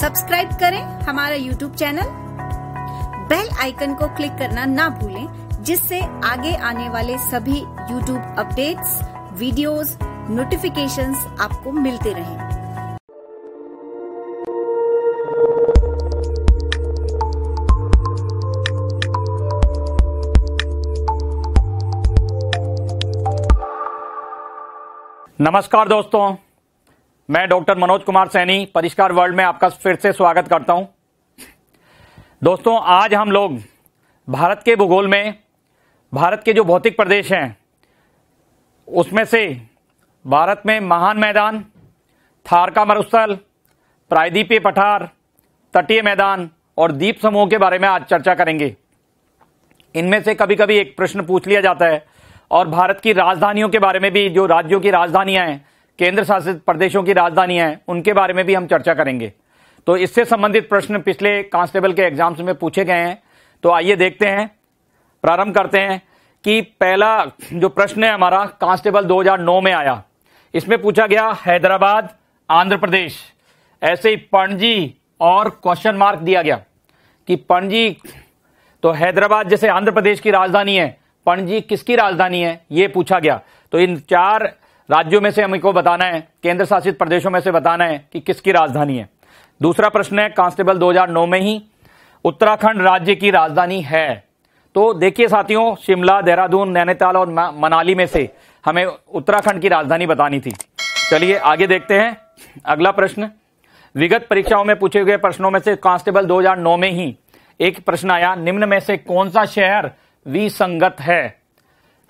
Subscribe करें हमारा YouTube channel bell icon को क्लिक करना ना भूलें जिससे आगे आने वाले सभी यूट्यूब अपडेट्स वीडियोस, नोटिफिकेशंस आपको मिलते रहें। नमस्कार दोस्तों मैं डॉक्टर मनोज कुमार सैनी परिष्कार वर्ल्ड में आपका फिर से स्वागत करता हूं दोस्तों आज हम लोग भारत के भूगोल में भारत के जो भौतिक प्रदेश हैं उसमें से भारत में महान मैदान थार का मरुस्थल प्रायद्वीपीय पठार तटीय मैदान और द्वीप समूह के बारे में आज चर्चा करेंगे इनमें से कभी कभी एक प्रश्न पूछ लिया जाता है और भारत की राजधानियों के बारे में भी जो राज्यों की राजधानियां हैं केंद्र शासित प्रदेशों की राजधानी है उनके बारे में भी हम चर्चा करेंगे तो इससे संबंधित प्रश्न पिछले कांस्टेबल के एग्जाम्स में पूछे गए हैं तो आइए देखते हैं प्रारंभ करते हैं कि पहला जो प्रश्न है हमारा कांस्टेबल 2009 में आया इसमें पूछा गया हैदराबाद आंध्र प्रदेश ऐसे ही पणजी और क्वेश्चन मार्क दिया गया कि पणजी तो हैदराबाद जैसे आंध्र प्रदेश की राजधानी है पणजी किसकी राजधानी है यह पूछा गया तो इन चार राज्यों में से हमको बताना है केंद्र शासित प्रदेशों में से बताना है कि किसकी राजधानी है दूसरा प्रश्न है कांस्टेबल 2009 में ही उत्तराखंड राज्य की राजधानी है तो देखिए साथियों शिमला देहरादून नैनीताल और मनाली में से हमें उत्तराखंड की राजधानी बतानी थी चलिए आगे देखते हैं अगला प्रश्न विगत परीक्षाओं में पूछे गए प्रश्नों में से कांस्टेबल 2009 में ही एक प्रश्न आया निम्न में से कौन सा शहर विसंगत है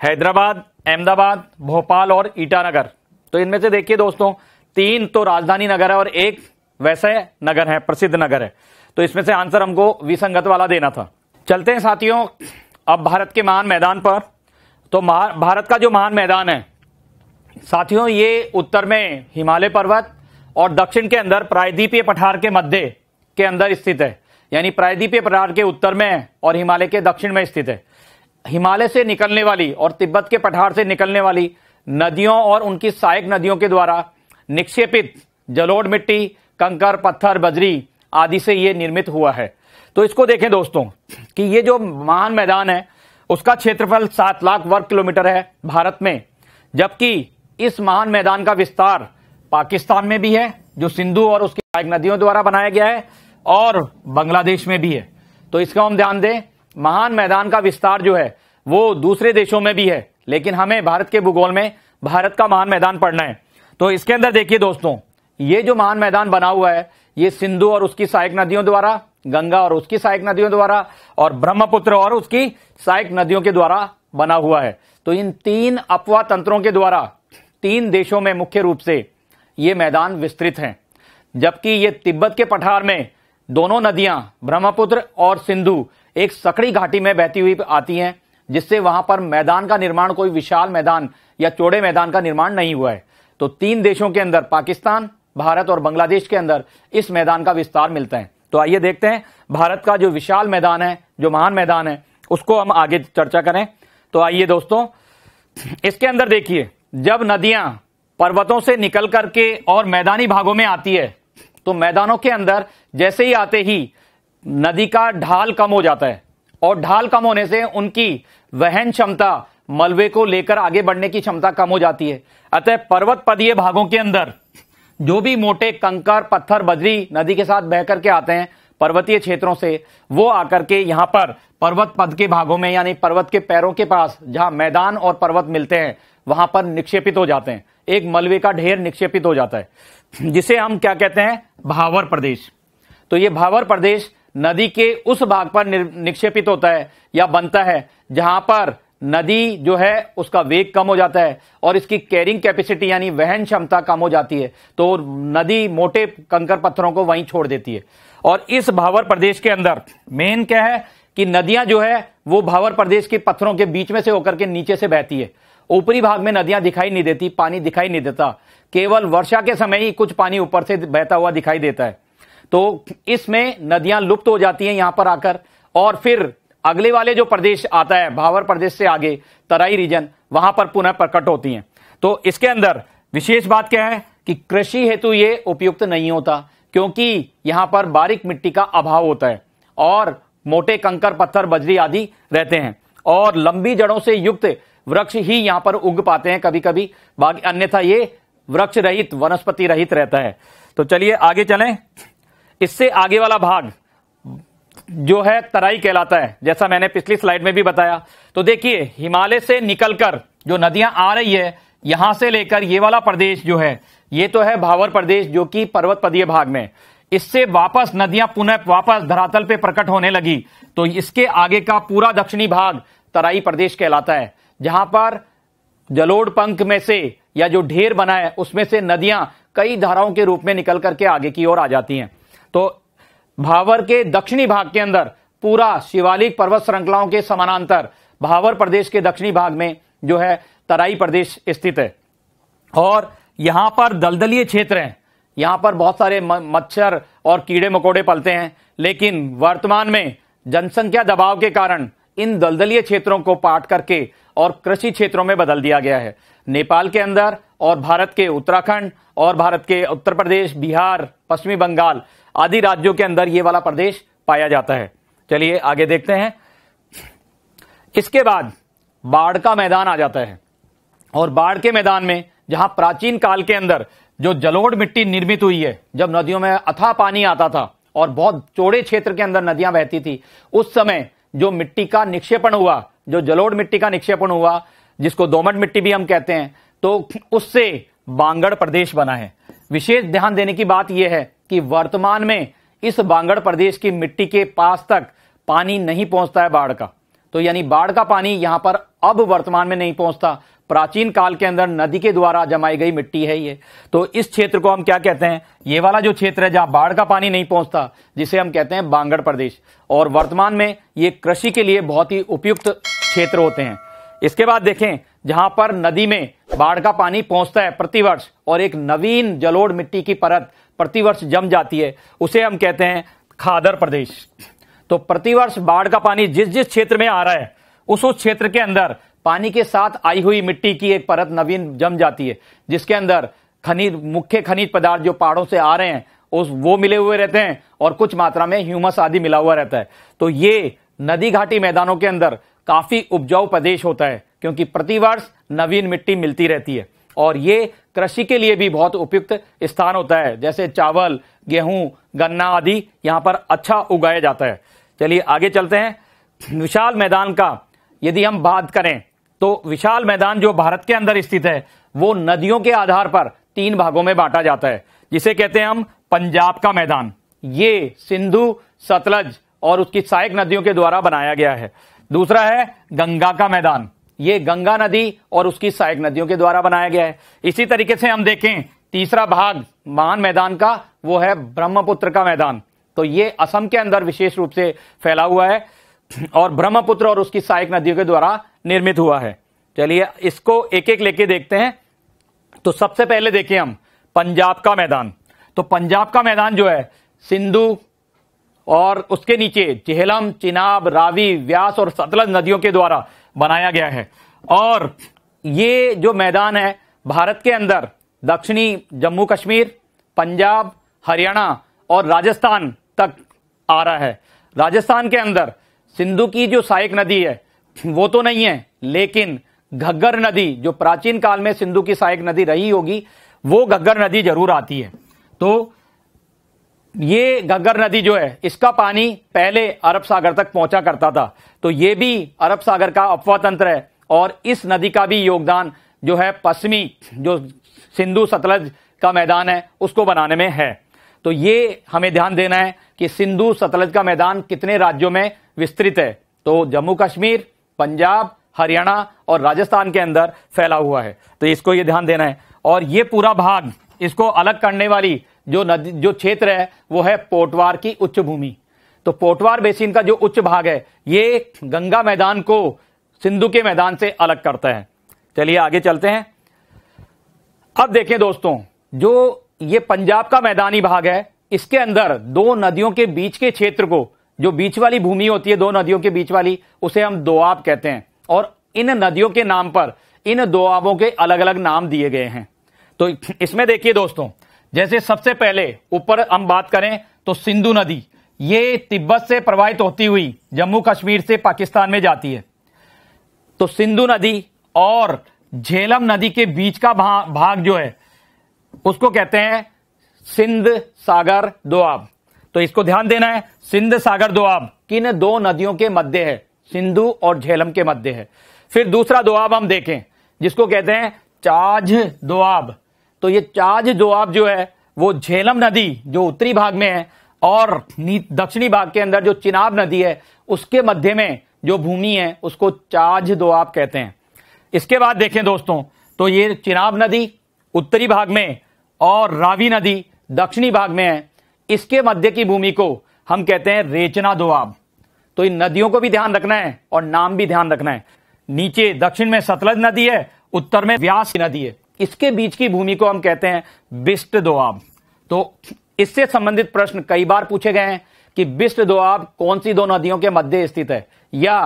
हैदराबाद अहमदाबाद भोपाल और ईटानगर तो इनमें से देखिए दोस्तों तीन तो राजधानी नगर है और एक वैसे नगर है प्रसिद्ध नगर है तो इसमें से आंसर हमको विसंगत वाला देना था चलते हैं साथियों अब भारत के महान मैदान पर तो भारत का जो महान मैदान है साथियों ये उत्तर में हिमालय पर्वत और दक्षिण के अंदर प्रायद्वीपीय पठार के मध्य के अंदर स्थित है यानी प्रायद्वीपीय पठार के उत्तर में और हिमालय के दक्षिण में स्थित है हिमालय से निकलने वाली और तिब्बत के पठार से निकलने वाली नदियों और उनकी सहायक नदियों के द्वारा निक्षेपित जलोढ़ मिट्टी कंकर पत्थर बजरी आदि से ये निर्मित हुआ है तो इसको देखें दोस्तों कि ये जो महान मैदान है उसका क्षेत्रफल सात लाख वर्ग किलोमीटर है भारत में जबकि इस महान मैदान का विस्तार पाकिस्तान में भी है जो सिंधु और उसकी सहायक नदियों द्वारा बनाया गया है और बांग्लादेश में भी है तो इसका हम ध्यान दें महान मैदान का विस्तार जो है वो दूसरे देशों में भी है लेकिन हमें भारत के भूगोल में भारत का महान मैदान पढ़ना है तो इसके अंदर देखिए दोस्तों ये जो महान मैदान बना हुआ है ये सिंधु और उसकी सहायक नदियों द्वारा गंगा और उसकी सहायक नदियों द्वारा और ब्रह्मपुत्र और उसकी सहायक नदियों के द्वारा बना हुआ है तो इन तीन अपवा तंत्रों के द्वारा तीन देशों में मुख्य रूप से ये मैदान विस्तृत हैं जबकि ये तिब्बत के पठार में दोनों नदियां ब्रह्मपुत्र और सिंधु एक सकड़ी घाटी में बहती हुई आती हैं जिससे वहां पर मैदान का निर्माण कोई विशाल मैदान या चौड़े मैदान का निर्माण नहीं हुआ है तो तीन देशों के अंदर पाकिस्तान भारत और बांग्लादेश के अंदर इस मैदान का विस्तार मिलता है तो आइए देखते हैं भारत का जो विशाल मैदान है जो महान मैदान है उसको हम आगे चर्चा करें तो आइए दोस्तों इसके अंदर देखिए जब नदियां पर्वतों से निकल करके और मैदानी भागों में आती है तो मैदानों के अंदर जैसे ही आते ही नदी का ढाल कम हो जाता है और ढाल कम होने से उनकी वहन क्षमता मलबे को लेकर आगे बढ़ने की क्षमता कम हो जाती है अतः पर्वत पदीय भागों के अंदर जो भी मोटे कंकर पत्थर बजरी नदी के साथ बह करके आते हैं पर्वतीय क्षेत्रों से वो आकर के यहाँ पर पर्वत पद के भागों में यानी पर्वत के पैरों के पास जहाँ मैदान और पर्वत मिलते हैं वहां पर निक्षेपित हो जाते हैं एक मलबे का ढेर निक्षेपित हो जाता है जिसे हम क्या कहते हैं भावर प्रदेश तो ये भावर प्रदेश नदी के उस भाग पर निक्षेपित होता है या बनता है जहां पर नदी जो है उसका वेग कम हो जाता है और इसकी कैरिंग कैपेसिटी यानी वहन क्षमता कम हो जाती है तो नदी मोटे कंकर पत्थरों को वहीं छोड़ देती है और इस भावर प्रदेश के अंदर मेन क्या है कि नदियां जो है वो भावर प्रदेश के पत्थरों के बीच में से होकर के नीचे से बहती है ऊपरी भाग में नदियां दिखाई नहीं देती पानी दिखाई नहीं देता केवल वर्षा के समय ही कुछ पानी ऊपर से बहता हुआ दिखाई देता है तो इसमें नदियां लुप्त हो जाती हैं यहां पर आकर और फिर अगले वाले जो प्रदेश आता है भावर प्रदेश से आगे तराई रीजन वहां पर पुनः प्रकट होती हैं तो इसके अंदर विशेष बात क्या है कि कृषि हेतु ये उपयुक्त नहीं होता क्योंकि यहां पर बारीक मिट्टी का अभाव होता है और मोटे कंकर पत्थर बजरी आदि रहते हैं और लंबी जड़ों से युक्त वृक्ष ही यहां पर उग पाते हैं कभी कभी बाकी अन्यथा ये वृक्ष रहित वनस्पति रहित रहता है तो चलिए आगे चलें इससे आगे वाला भाग जो है तराई कहलाता है जैसा मैंने पिछली स्लाइड में भी बताया तो देखिए हिमालय से निकलकर जो नदियां आ रही है यहां से लेकर ये वाला प्रदेश जो है ये तो है भावर प्रदेश जो कि पदीय भाग में इससे वापस नदियां पुनः वापस धरातल पे प्रकट होने लगी तो इसके आगे का पूरा दक्षिणी भाग तराई प्रदेश कहलाता है जहां पर जलोड़ पंख में से या जो ढेर बना है उसमें से नदियां कई धाराओं के रूप में निकल करके आगे की ओर आ जाती हैं तो भावर के दक्षिणी भाग के अंदर पूरा शिवालिक पर्वत श्रृंखलाओं के समानांतर भावर प्रदेश के दक्षिणी भाग में जो है तराई प्रदेश स्थित है और यहां पर दलदलीय क्षेत्र है यहां पर बहुत सारे मच्छर और कीड़े मकोड़े पलते हैं लेकिन वर्तमान में जनसंख्या दबाव के कारण इन दलदलीय क्षेत्रों को पाट करके और कृषि क्षेत्रों में बदल दिया गया है नेपाल के अंदर और भारत के उत्तराखंड और भारत के उत्तर प्रदेश बिहार पश्चिमी बंगाल आदि राज्यों के अंदर ये वाला प्रदेश पाया जाता है चलिए आगे देखते हैं इसके बाद बाढ़ का मैदान आ जाता है और बाढ़ के मैदान में जहां प्राचीन काल के अंदर जो जलोढ़ मिट्टी निर्मित हुई है जब नदियों में अथा पानी आता था और बहुत चौड़े क्षेत्र के अंदर नदियां बहती थी उस समय जो मिट्टी का निक्षेपण हुआ जो जलोढ़ मिट्टी का निक्षेपण हुआ जिसको दोमट मिट्टी भी हम कहते हैं तो उससे बांगड़ प्रदेश बना है विशेष ध्यान देने की बात यह है कि वर्तमान में इस बांगड़ प्रदेश की मिट्टी के पास तक पानी नहीं पहुंचता है बाढ़ का तो यानी बाढ़ का पानी यहां पर अब वर्तमान में नहीं पहुंचता प्राचीन काल के अंदर नदी के द्वारा जमाई गई मिट्टी है ये तो इस क्षेत्र को हम क्या कहते हैं ये वाला जो क्षेत्र है जहां बाढ़ का पानी नहीं पहुंचता जिसे हम कहते हैं बांगड़ प्रदेश और वर्तमान में ये कृषि के लिए बहुत ही उपयुक्त क्षेत्र होते हैं इसके बाद देखें जहां पर नदी में बाढ़ का पानी पहुंचता है प्रतिवर्ष और एक नवीन जलोढ़ मिट्टी की परत प्रतिवर्ष जम जाती है उसे हम कहते हैं खादर प्रदेश तो प्रतिवर्ष बाढ़ का पानी जिस जिस क्षेत्र में आ रहा है उस उस क्षेत्र के अंदर पानी के साथ आई हुई मिट्टी की एक परत नवीन जम जाती है जिसके अंदर खनिज मुख्य खनिज पदार्थ जो पहाड़ों से आ रहे हैं उस वो मिले हुए रहते हैं और कुछ मात्रा में ह्यूमस आदि मिला हुआ रहता है तो ये नदी घाटी मैदानों के अंदर काफी उपजाऊ प्रदेश होता है क्योंकि प्रतिवर्ष नवीन मिट्टी मिलती रहती है और ये कृषि के लिए भी बहुत उपयुक्त स्थान होता है जैसे चावल गेहूं गन्ना आदि यहाँ पर अच्छा उगाया जाता है चलिए आगे चलते हैं विशाल मैदान का यदि हम बात करें तो विशाल मैदान जो भारत के अंदर स्थित है वो नदियों के आधार पर तीन भागों में बांटा जाता है जिसे कहते हैं हम पंजाब का मैदान ये सिंधु सतलज और उसकी सहायक नदियों के द्वारा बनाया गया है दूसरा है गंगा का मैदान ये गंगा नदी और उसकी सहायक नदियों के द्वारा बनाया गया है इसी तरीके से हम देखें तीसरा भाग महान मैदान का वो है ब्रह्मपुत्र का मैदान तो ये असम के अंदर विशेष रूप से फैला हुआ है और ब्रह्मपुत्र और उसकी सहायक नदियों के द्वारा निर्मित हुआ है चलिए इसको एक एक लेके देखते हैं तो सबसे पहले देखें हम पंजाब का मैदान तो पंजाब का मैदान जो है सिंधु और उसके नीचे चेहलम चिनाब रावी व्यास और सतलज नदियों के द्वारा बनाया गया है और ये जो मैदान है भारत के अंदर दक्षिणी जम्मू कश्मीर पंजाब हरियाणा और राजस्थान तक आ रहा है राजस्थान के अंदर सिंधु की जो सहायक नदी है वो तो नहीं है लेकिन घग्गर नदी जो प्राचीन काल में सिंधु की सहायक नदी रही होगी वो घग्गर नदी जरूर आती है तो ये गंगर नदी जो है इसका पानी पहले अरब सागर तक पहुंचा करता था तो ये भी अरब सागर का अफवा तंत्र है और इस नदी का भी योगदान जो है पश्चिमी जो सिंधु सतलज का मैदान है उसको बनाने में है तो ये हमें ध्यान देना है कि सिंधु सतलज का मैदान कितने राज्यों में विस्तृत है तो जम्मू कश्मीर पंजाब हरियाणा और राजस्थान के अंदर फैला हुआ है तो इसको ये ध्यान देना है और ये पूरा भाग इसको अलग करने वाली जो नदी जो क्षेत्र है वो है पोटवार की उच्च भूमि तो पोटवार बेसिन का जो उच्च भाग है ये गंगा मैदान को सिंधु के मैदान से अलग करता है चलिए आगे चलते हैं अब देखें दोस्तों जो ये पंजाब का मैदानी भाग है इसके अंदर दो नदियों के बीच के क्षेत्र को जो बीच वाली भूमि होती है दो नदियों के बीच वाली उसे हम दोआब कहते हैं और इन नदियों के नाम पर इन दोआबों के अलग अलग नाम दिए गए हैं तो इसमें देखिए दोस्तों जैसे सबसे पहले ऊपर हम बात करें तो सिंधु नदी ये तिब्बत से प्रवाहित होती हुई जम्मू कश्मीर से पाकिस्तान में जाती है तो सिंधु नदी और झेलम नदी के बीच का भाग जो है उसको कहते हैं सिंध सागर दोआब तो इसको ध्यान देना है सिंध सागर दोआब किन दो नदियों के मध्य है सिंधु और झेलम के मध्य है फिर दूसरा दोआब हम देखें जिसको कहते हैं चाज दोआब तो ये चार्ज जो आप जो है वो झेलम नदी जो उत्तरी भाग में है और दक्षिणी भाग के अंदर जो चिनाब नदी है उसके मध्य में जो भूमि है उसको चार्ज दो आप कहते हैं इसके बाद देखें दोस्तों तो ये चिनाब नदी उत्तरी भाग में और रावी नदी दक्षिणी भाग में है इसके मध्य की भूमि को हम कहते हैं रेचना दोआब तो इन नदियों को भी ध्यान रखना है और नाम भी ध्यान रखना है नीचे दक्षिण में सतलज नदी है उत्तर में व्यास नदी है इसके बीच की भूमि को हम कहते हैं बिस्ट दोआब तो इससे संबंधित प्रश्न कई बार पूछे गए हैं कि बिस्ट दोआब कौन सी दो नदियों के मध्य स्थित है या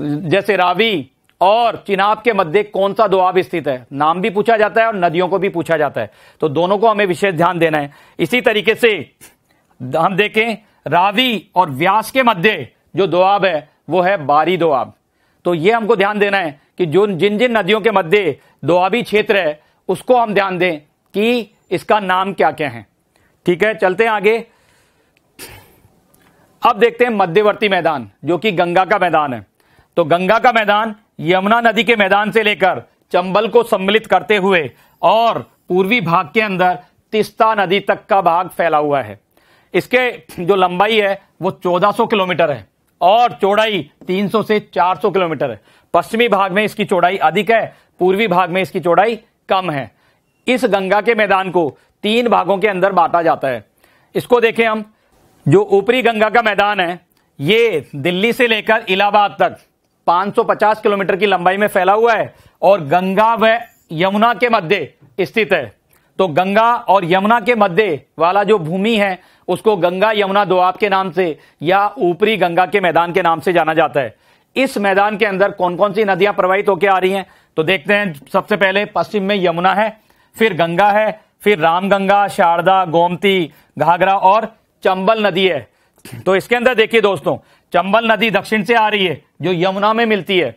जैसे रावी और चिनाब के मध्य कौन सा दोआब स्थित है नाम भी पूछा जाता है और नदियों को भी पूछा जाता है तो दोनों को हमें विशेष ध्यान देना है इसी तरीके से हम देखें रावी और व्यास के मध्य जो दोआब है वो है बारी दोआब तो ये हमको ध्यान देना है कि जो जिन जिन नदियों के मध्य दोआबी क्षेत्र है उसको हम ध्यान दें कि इसका नाम क्या क्या है ठीक है चलते हैं आगे अब देखते हैं मध्यवर्ती मैदान जो कि गंगा का मैदान है तो गंगा का मैदान यमुना नदी के मैदान से लेकर चंबल को सम्मिलित करते हुए और पूर्वी भाग के अंदर तिस्ता नदी तक का भाग फैला हुआ है इसके जो लंबाई है वो 1400 किलोमीटर है और चौड़ाई 300 से 400 किलोमीटर है पश्चिमी भाग में इसकी चौड़ाई अधिक है पूर्वी भाग में इसकी चौड़ाई कम है इस गंगा के मैदान को तीन भागों के अंदर बांटा जाता है इसको देखें हम जो ऊपरी गंगा का मैदान है ये दिल्ली से लेकर इलाहाबाद तक 550 किलोमीटर की लंबाई में फैला हुआ है और गंगा व यमुना के मध्य स्थित है तो गंगा और यमुना के मध्य वाला जो भूमि है उसको गंगा यमुना दोआब के नाम से या ऊपरी गंगा के मैदान के नाम से जाना जाता है इस मैदान के अंदर कौन कौन सी नदियां प्रवाहित होकर आ रही हैं तो देखते हैं सबसे पहले पश्चिम में यमुना है फिर गंगा है फिर रामगंगा शारदा गोमती घाघरा और चंबल नदी है तो इसके अंदर देखिए दोस्तों चंबल नदी दक्षिण से आ रही है जो यमुना में मिलती है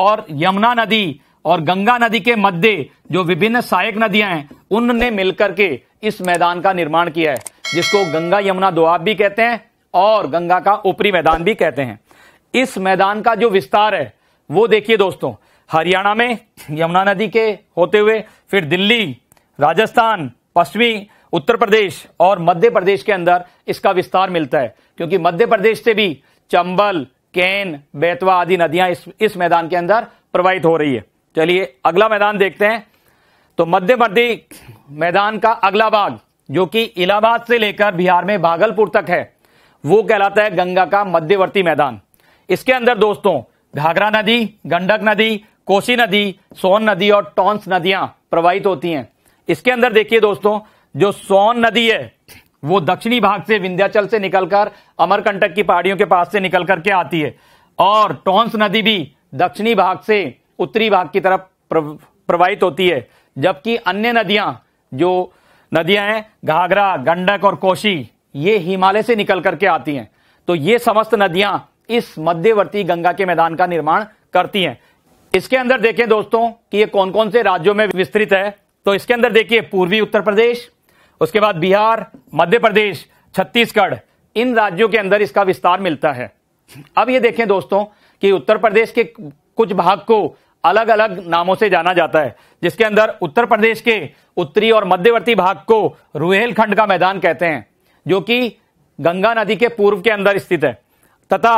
और यमुना नदी और गंगा नदी के मध्य जो विभिन्न सहायक नदियां हैं उनने मिलकर के इस मैदान का निर्माण किया है जिसको गंगा यमुना दोआब भी कहते हैं और गंगा का ऊपरी मैदान भी कहते हैं इस मैदान का जो विस्तार है वो देखिए दोस्तों हरियाणा में यमुना नदी के होते हुए फिर दिल्ली राजस्थान पश्चिमी उत्तर प्रदेश और मध्य प्रदेश के अंदर इसका विस्तार मिलता है क्योंकि मध्य प्रदेश से भी चंबल कैन बेतवा आदि नदियां इस इस मैदान के अंदर प्रवाहित हो रही है चलिए अगला मैदान देखते हैं तो मध्यवर्ती मैदान का अगला भाग जो कि इलाहाबाद से लेकर बिहार में भागलपुर तक है वो कहलाता है गंगा का मध्यवर्ती मैदान इसके अंदर दोस्तों घाघरा नदी गंडक नदी कोसी नदी सोन नदी और टॉन्स नदियां प्रवाहित होती हैं इसके अंदर देखिए दोस्तों जो सोन नदी है वो दक्षिणी भाग से विंध्याचल से निकलकर अमरकंटक की पहाड़ियों के पास से निकल करके आती है और टॉन्स नदी भी दक्षिणी भाग से उत्तरी भाग की तरफ प्रवाहित होती है जबकि अन्य नदियां जो नदियां हैं घाघरा गंडक और कोशी ये हिमालय से निकल करके आती हैं तो ये समस्त नदियां इस मध्यवर्ती गंगा के मैदान का निर्माण करती हैं इसके अंदर देखें दोस्तों कि ये कौन कौन से राज्यों में विस्तृत है तो इसके अंदर देखिए पूर्वी उत्तर प्रदेश उसके बाद बिहार मध्य प्रदेश छत्तीसगढ़ इन राज्यों के अंदर इसका विस्तार मिलता है अब ये देखें दोस्तों कि उत्तर प्रदेश के कुछ भाग को अलग अलग नामों से जाना जाता है जिसके अंदर उत्तर प्रदेश के उत्तरी और मध्यवर्ती भाग को रुहेलखंड का मैदान कहते हैं जो कि गंगा नदी के पूर्व के अंदर स्थित है तथा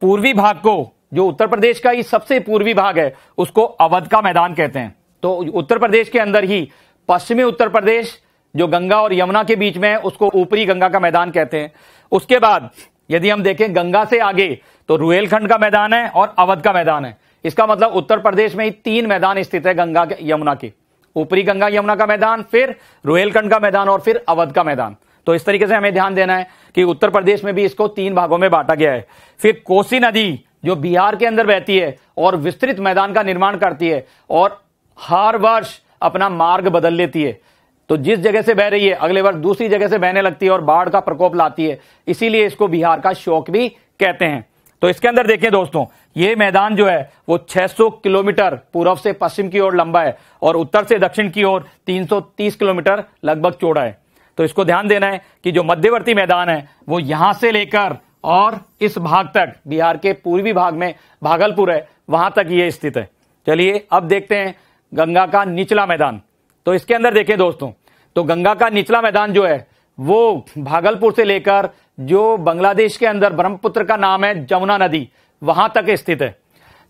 पूर्वी भाग को जो उत्तर प्रदेश का ही सबसे पूर्वी भाग है उसको अवध का मैदान कहते हैं तो उत्तर प्रदेश के अंदर ही पश्चिमी उत्तर प्रदेश जो गंगा और यमुना के बीच में है उसको ऊपरी गंगा का मैदान कहते हैं उसके बाद यदि हम देखें गंगा से आगे तो रुहेलखंड का मैदान है और अवध का मैदान है इसका मतलब उत्तर प्रदेश में ही तीन मैदान स्थित है गंगा के यमुना के ऊपरी गंगा यमुना का मैदान फिर रोहेलखंड का मैदान और फिर अवध का मैदान तो इस तरीके से हमें ध्यान देना है कि उत्तर प्रदेश में भी इसको तीन भागों में बांटा गया है फिर कोसी नदी जो बिहार के अंदर बहती है और विस्तृत मैदान का निर्माण करती है और हर वर्ष अपना मार्ग बदल लेती है तो जिस जगह से बह रही है अगले वर्ष दूसरी जगह से बहने लगती है और बाढ़ का प्रकोप लाती है इसीलिए इसको बिहार का शोक भी कहते हैं तो इसके अंदर देखिए दोस्तों ये मैदान जो है वो 600 किलोमीटर पूर्व से पश्चिम की ओर लंबा है और उत्तर से दक्षिण की ओर 330 किलोमीटर लगभग चौड़ा है तो इसको ध्यान देना है कि जो मध्यवर्ती मैदान है वो यहां से लेकर और इस भाग तक बिहार के पूर्वी भाग में भागलपुर है वहां तक ये स्थित है चलिए अब देखते हैं गंगा का निचला मैदान तो इसके अंदर देखें दोस्तों तो गंगा का निचला मैदान जो है वो भागलपुर से लेकर जो बांग्लादेश के अंदर ब्रह्मपुत्र का नाम है जमुना नदी वहां तक स्थित है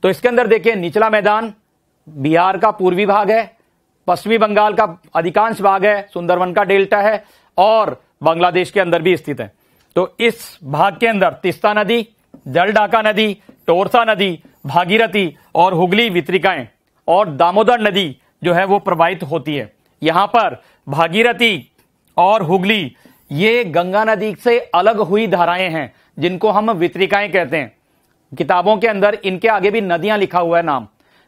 तो इसके अंदर देखिए निचला मैदान बिहार का पूर्वी भाग है पश्चिमी बंगाल का अधिकांश भाग है सुंदरवन का डेल्टा है और बांग्लादेश के अंदर भी स्थित है तो इस भाग के अंदर तिस्ता नदी जलडाका नदी टोरसा नदी भागीरथी और हुगली वित्रिकाएं और दामोदर नदी जो है वो प्रवाहित होती है यहां पर भागीरथी और हुगली ये गंगा नदी से अलग हुई धाराएं हैं जिनको हम वितरिकाएं कहते हैं किताबों के अंदर इनके आगे भी नदियां लिखा हुआ है नाम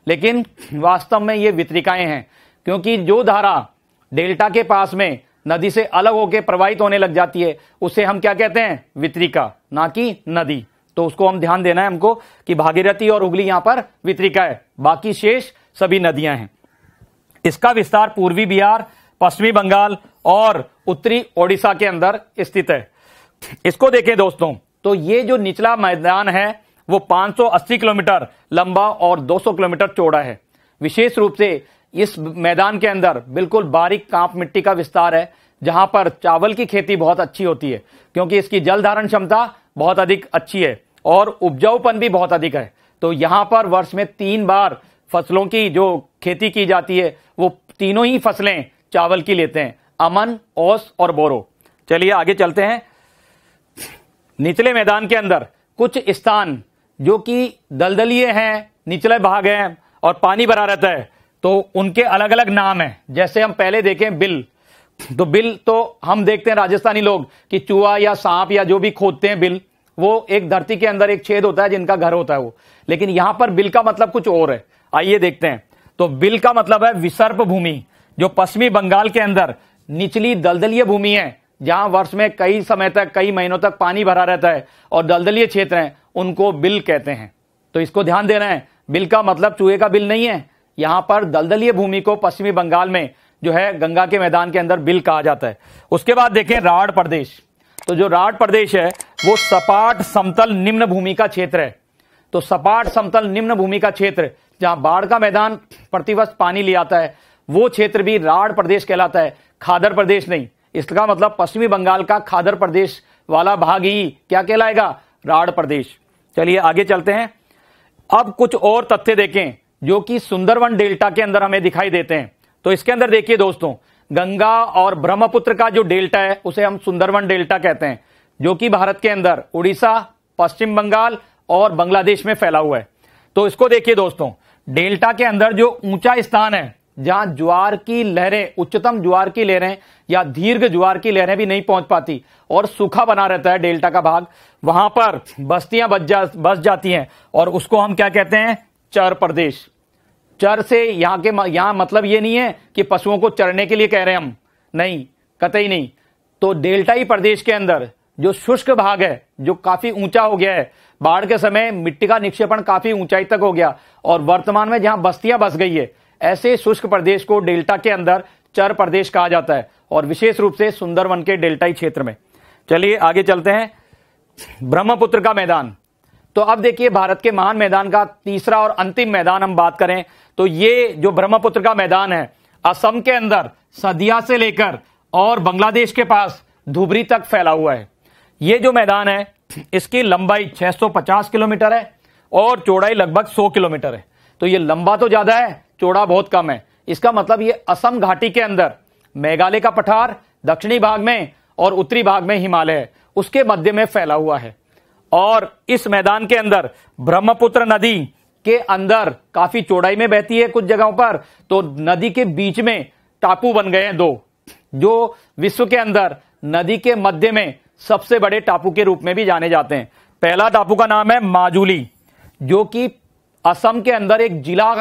लेकिन वास्तव में ये वितरिकाएं हैं क्योंकि जो धारा डेल्टा के पास में नदी से अलग होकर प्रवाहित होने लग जाती है उसे हम क्या कहते हैं वितरिका ना कि नदी तो उसको हम ध्यान देना है हमको कि भागीरथी और उगली यहां पर वितरिका है बाकी शेष सभी नदियां हैं इसका विस्तार पूर्वी बिहार पश्चिमी बंगाल और उत्तरी ओडिशा के अंदर स्थित है इसको देखें दोस्तों तो ये जो निचला मैदान है वो 580 किलोमीटर लंबा और 200 किलोमीटर चौड़ा है विशेष रूप से इस मैदान के अंदर बिल्कुल बारीक कांप मिट्टी का विस्तार है जहां पर चावल की खेती बहुत अच्छी होती है क्योंकि इसकी जल धारण क्षमता बहुत अधिक अच्छी है और उपजाऊपन भी बहुत अधिक है तो यहां पर वर्ष में तीन बार फसलों की जो खेती की जाती है वो तीनों ही फसलें चावल की लेते हैं अमन ओस और बोरो चलिए आगे चलते हैं निचले मैदान के अंदर कुछ स्थान जो कि दलदलीय हैं निचले भाग हैं और पानी भरा रहता है तो उनके अलग अलग नाम हैं जैसे हम पहले देखें बिल तो बिल तो हम देखते हैं राजस्थानी लोग कि चूहा या सांप या जो भी खोदते हैं बिल वो एक धरती के अंदर एक छेद होता है जिनका घर होता है वो लेकिन यहां पर बिल का मतलब कुछ और है आइए देखते हैं तो बिल का मतलब है विसर्प भूमि जो पश्चिमी बंगाल के अंदर निचली दलदलीय भूमि है जहां वर्ष में कई समय तक कई महीनों तक पानी भरा रहता है और दलदलीय क्षेत्र हैं उनको बिल कहते हैं तो इसको ध्यान देना है बिल का मतलब चूहे का बिल नहीं है यहां पर दलदलीय भूमि को पश्चिमी बंगाल में जो है गंगा के मैदान के अंदर बिल कहा जाता है उसके बाद देखें राड प्रदेश तो जो राड प्रदेश है वो सपाट समतल निम्न भूमि का क्षेत्र है तो सपाट समतल निम्न भूमि का क्षेत्र जहां बाढ़ का मैदान प्रतिवर्ष पानी ले आता है वो क्षेत्र भी राड़ प्रदेश कहलाता है खादर प्रदेश नहीं इसका मतलब पश्चिमी बंगाल का खादर प्रदेश वाला भाग ही क्या कहलाएगा राड़ प्रदेश चलिए आगे चलते हैं अब कुछ और तथ्य देखें जो कि सुंदरवन डेल्टा के अंदर हमें दिखाई देते हैं तो इसके अंदर देखिए दोस्तों गंगा और ब्रह्मपुत्र का जो डेल्टा है उसे हम सुंदरवन डेल्टा कहते हैं जो कि भारत के अंदर उड़ीसा पश्चिम बंगाल और बांग्लादेश में फैला हुआ है तो इसको देखिए दोस्तों डेल्टा के अंदर जो ऊंचा स्थान है जहां ज्वार की लहरें उच्चतम ज्वार की लहरें या दीर्घ ज्वार की लहरें भी नहीं पहुंच पाती और सूखा बना रहता है डेल्टा का भाग वहां पर बस्तियां बस जा बस जाती हैं और उसको हम क्या कहते हैं चर प्रदेश चर से यहां के यहां मतलब ये नहीं है कि पशुओं को चरने के लिए कह रहे हैं हम नहीं कतई नहीं तो डेल्टाई प्रदेश के अंदर जो शुष्क भाग है जो काफी ऊंचा हो गया है बाढ़ के समय मिट्टी का निक्षेपण काफी ऊंचाई तक हो गया और वर्तमान में जहां बस्तियां बस गई है ऐसे शुष्क प्रदेश को डेल्टा के अंदर चर प्रदेश कहा जाता है और विशेष रूप से सुंदरवन के डेल्टाई क्षेत्र में चलिए आगे चलते हैं ब्रह्मपुत्र का मैदान तो अब देखिए भारत के महान मैदान का तीसरा और अंतिम मैदान हम बात करें तो ये जो ब्रह्मपुत्र का मैदान है असम के अंदर सदिया से लेकर और बांग्लादेश के पास धुबरी तक फैला हुआ है ये जो मैदान है इसकी लंबाई 650 किलोमीटर है और चौड़ाई लगभग 100 किलोमीटर है तो ये लंबा तो ज्यादा है चौड़ा बहुत कम है इसका मतलब ये असम घाटी के अंदर मेघालय का पठार दक्षिणी भाग में और उत्तरी भाग में हिमालय है उसके मध्य में फैला हुआ है और इस मैदान के अंदर ब्रह्मपुत्र नदी के अंदर काफी चौड़ाई में बहती है कुछ जगहों पर तो नदी के बीच में टापू बन गए हैं दो जो विश्व के अंदर नदी के मध्य में सबसे बड़े टापू के रूप में भी जाने जाते हैं पहला टापू का नाम है माजुली जो कि असम के अंदर एक जिला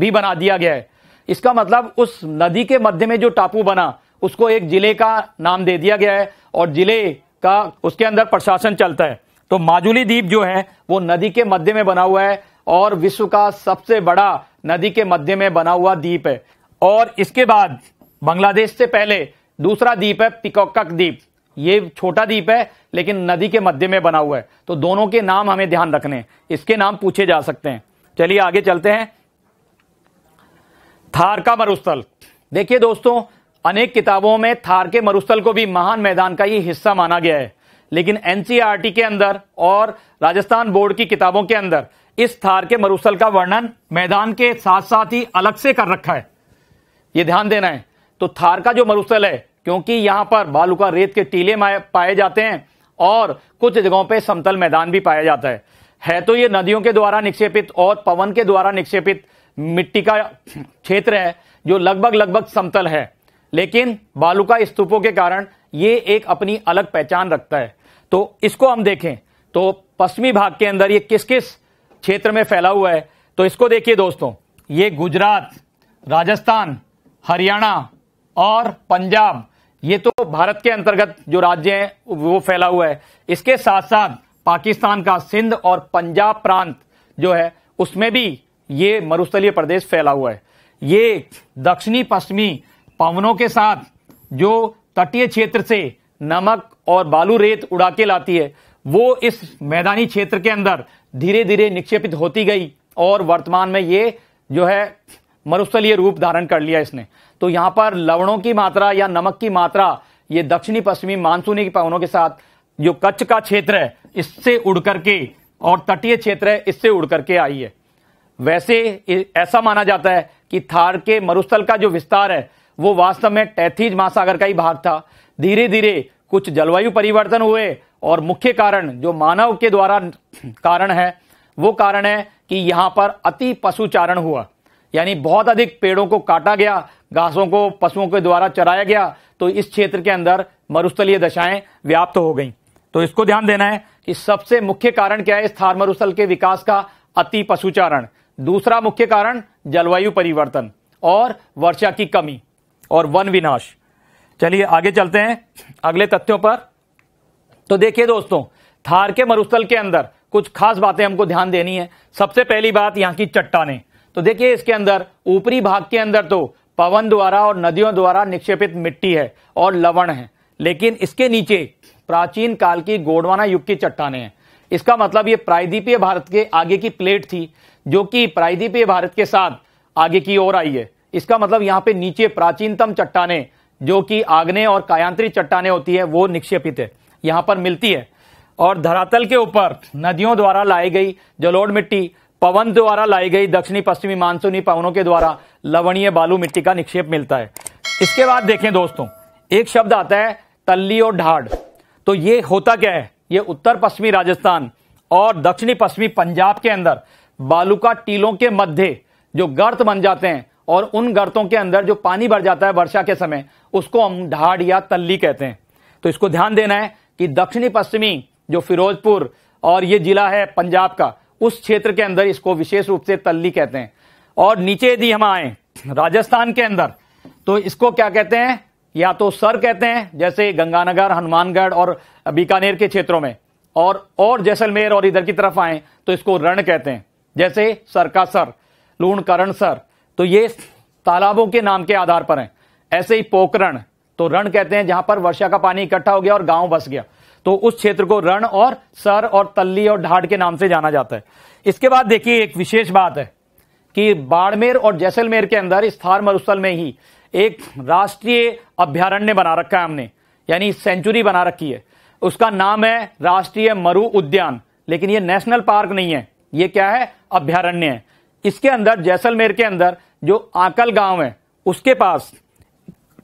भी बना दिया गया है इसका मतलब उस नदी के मध्य में जो टापू बना उसको एक जिले का नाम दे दिया गया है और जिले का उसके अंदर प्रशासन चलता है तो माजुली द्वीप जो है वो नदी के मध्य में बना हुआ है और विश्व का सबसे बड़ा नदी के मध्य में बना हुआ द्वीप है और इसके बाद बांग्लादेश से पहले दूसरा द्वीप है पिकोकक द्वीप ये छोटा द्वीप है लेकिन नदी के मध्य में बना हुआ है तो दोनों के नाम हमें ध्यान रखने इसके नाम पूछे जा सकते हैं चलिए आगे चलते हैं थार का मरुस्थल देखिए दोस्तों अनेक किताबों में थार के मरुस्थल को भी महान मैदान का ही हिस्सा माना गया है लेकिन एनसीईआरटी के अंदर और राजस्थान बोर्ड की किताबों के अंदर इस थार के मरुस्थल का वर्णन मैदान के साथ साथ ही अलग से कर रखा है ये ध्यान देना है तो थार का जो मरुस्थल है क्योंकि यहां पर बालू का रेत के टीले पाए जाते हैं और कुछ जगहों पर समतल मैदान भी पाया जाता है है तो ये नदियों के द्वारा निक्षेपित और पवन के द्वारा निक्षेपित मिट्टी का क्षेत्र है जो लगभग लगभग समतल है लेकिन बालुका स्तूपों के कारण ये एक अपनी अलग पहचान रखता है तो इसको हम देखें तो पश्चिमी भाग के अंदर ये किस किस क्षेत्र में फैला हुआ है तो इसको देखिए दोस्तों ये गुजरात राजस्थान हरियाणा और पंजाब ये तो भारत के अंतर्गत जो राज्य हैं वो फैला हुआ है इसके साथ साथ पाकिस्तान का सिंध और पंजाब प्रांत जो है उसमें भी ये मरुस्थलीय प्रदेश फैला हुआ है ये दक्षिणी पश्चिमी पवनों के साथ जो तटीय क्षेत्र से नमक और बालू रेत उड़ा के लाती है वो इस मैदानी क्षेत्र के अंदर धीरे धीरे निक्षेपित होती गई और वर्तमान में ये जो है मरुस्थलीय रूप धारण कर लिया इसने तो यहाँ पर लवणों की मात्रा या नमक की मात्रा ये दक्षिणी पश्चिमी मानसूनी के पवनों के साथ जो कच्छ का क्षेत्र है इससे उड़ करके और तटीय क्षेत्र है इससे उड़ करके आई है वैसे ऐसा माना जाता है कि थार के मरुस्थल का जो विस्तार है वो वास्तव में टैथीज महासागर का ही भाग था धीरे धीरे कुछ जलवायु परिवर्तन हुए और मुख्य कारण जो मानव के द्वारा कारण है वो कारण है कि यहाँ पर अति पशुचारण हुआ यानी बहुत अधिक पेड़ों को काटा गया घासों को पशुओं के द्वारा चराया गया तो इस क्षेत्र के अंदर मरुस्थलीय दशाएं व्याप्त हो गई तो इसको ध्यान देना है कि सबसे मुख्य कारण क्या है इस थार मरुस्थल के विकास का अति पशुचारण दूसरा मुख्य कारण जलवायु परिवर्तन और वर्षा की कमी और वन विनाश चलिए आगे चलते हैं अगले तथ्यों पर तो देखिए दोस्तों थार के मरुस्थल के अंदर कुछ खास बातें हमको ध्यान देनी है सबसे पहली बात यहां की चट्टाने तो देखिए इसके अंदर ऊपरी भाग के अंदर तो पवन द्वारा और नदियों द्वारा निक्षेपित मिट्टी है और लवण है लेकिन इसके नीचे प्राचीन काल की गोडवाना युग की चट्टाने हैं इसका मतलब ये प्रायद्वीपीय भारत के आगे की प्लेट थी जो कि प्रायद्वीपीय भारत के साथ आगे की ओर आई है इसका मतलब यहाँ पे नीचे प्राचीनतम चट्टाने जो कि आग्ने और कायांतरिक चट्टाने होती है वो निक्षेपित है यहाँ पर मिलती है और धरातल के ऊपर नदियों द्वारा लाई गई जलोढ़ मिट्टी पवन द्वारा लाई गई दक्षिणी पश्चिमी मानसूनी पवनों के द्वारा लवणीय बालू मिट्टी का निक्षेप मिलता है इसके बाद देखें दोस्तों एक शब्द आता है तल्ली और ढाड़ तो ये होता क्या है ये उत्तर पश्चिमी राजस्थान और दक्षिणी पश्चिमी पंजाब के अंदर बालू का टीलों के मध्य जो गर्त बन जाते हैं और उन गर्तों के अंदर जो पानी भर जाता है वर्षा के समय उसको हम ढाड़ या तल्ली कहते हैं तो इसको ध्यान देना है कि दक्षिणी पश्चिमी जो फिरोजपुर और ये जिला है पंजाब का उस क्षेत्र के अंदर इसको विशेष रूप से तल्ली कहते हैं और नीचे यदि हम आए राजस्थान के अंदर तो इसको क्या कहते हैं या तो सर कहते हैं जैसे गंगानगर हनुमानगढ़ और बीकानेर के क्षेत्रों में और और जैसलमेर और इधर की तरफ आए तो इसको रण कहते हैं जैसे सर का सर लूण करण सर तो ये तालाबों के नाम के आधार पर हैं ऐसे ही पोकरण तो रण कहते हैं जहां पर वर्षा का पानी इकट्ठा हो गया और गांव बस गया तो उस क्षेत्र को रण और सर और तल्ली और ढाड के नाम से जाना जाता है इसके बाद देखिए एक विशेष बात है कि बाड़मेर और जैसलमेर के अंदर इस थार मरुस्थल में ही एक राष्ट्रीय अभ्यारण्य बना रखा है हमने यानी सेंचुरी बना रखी है उसका नाम है राष्ट्रीय मरु उद्यान लेकिन ये नेशनल पार्क नहीं है ये क्या है अभ्यारण्य है इसके अंदर जैसलमेर के अंदर जो आकल गांव है उसके पास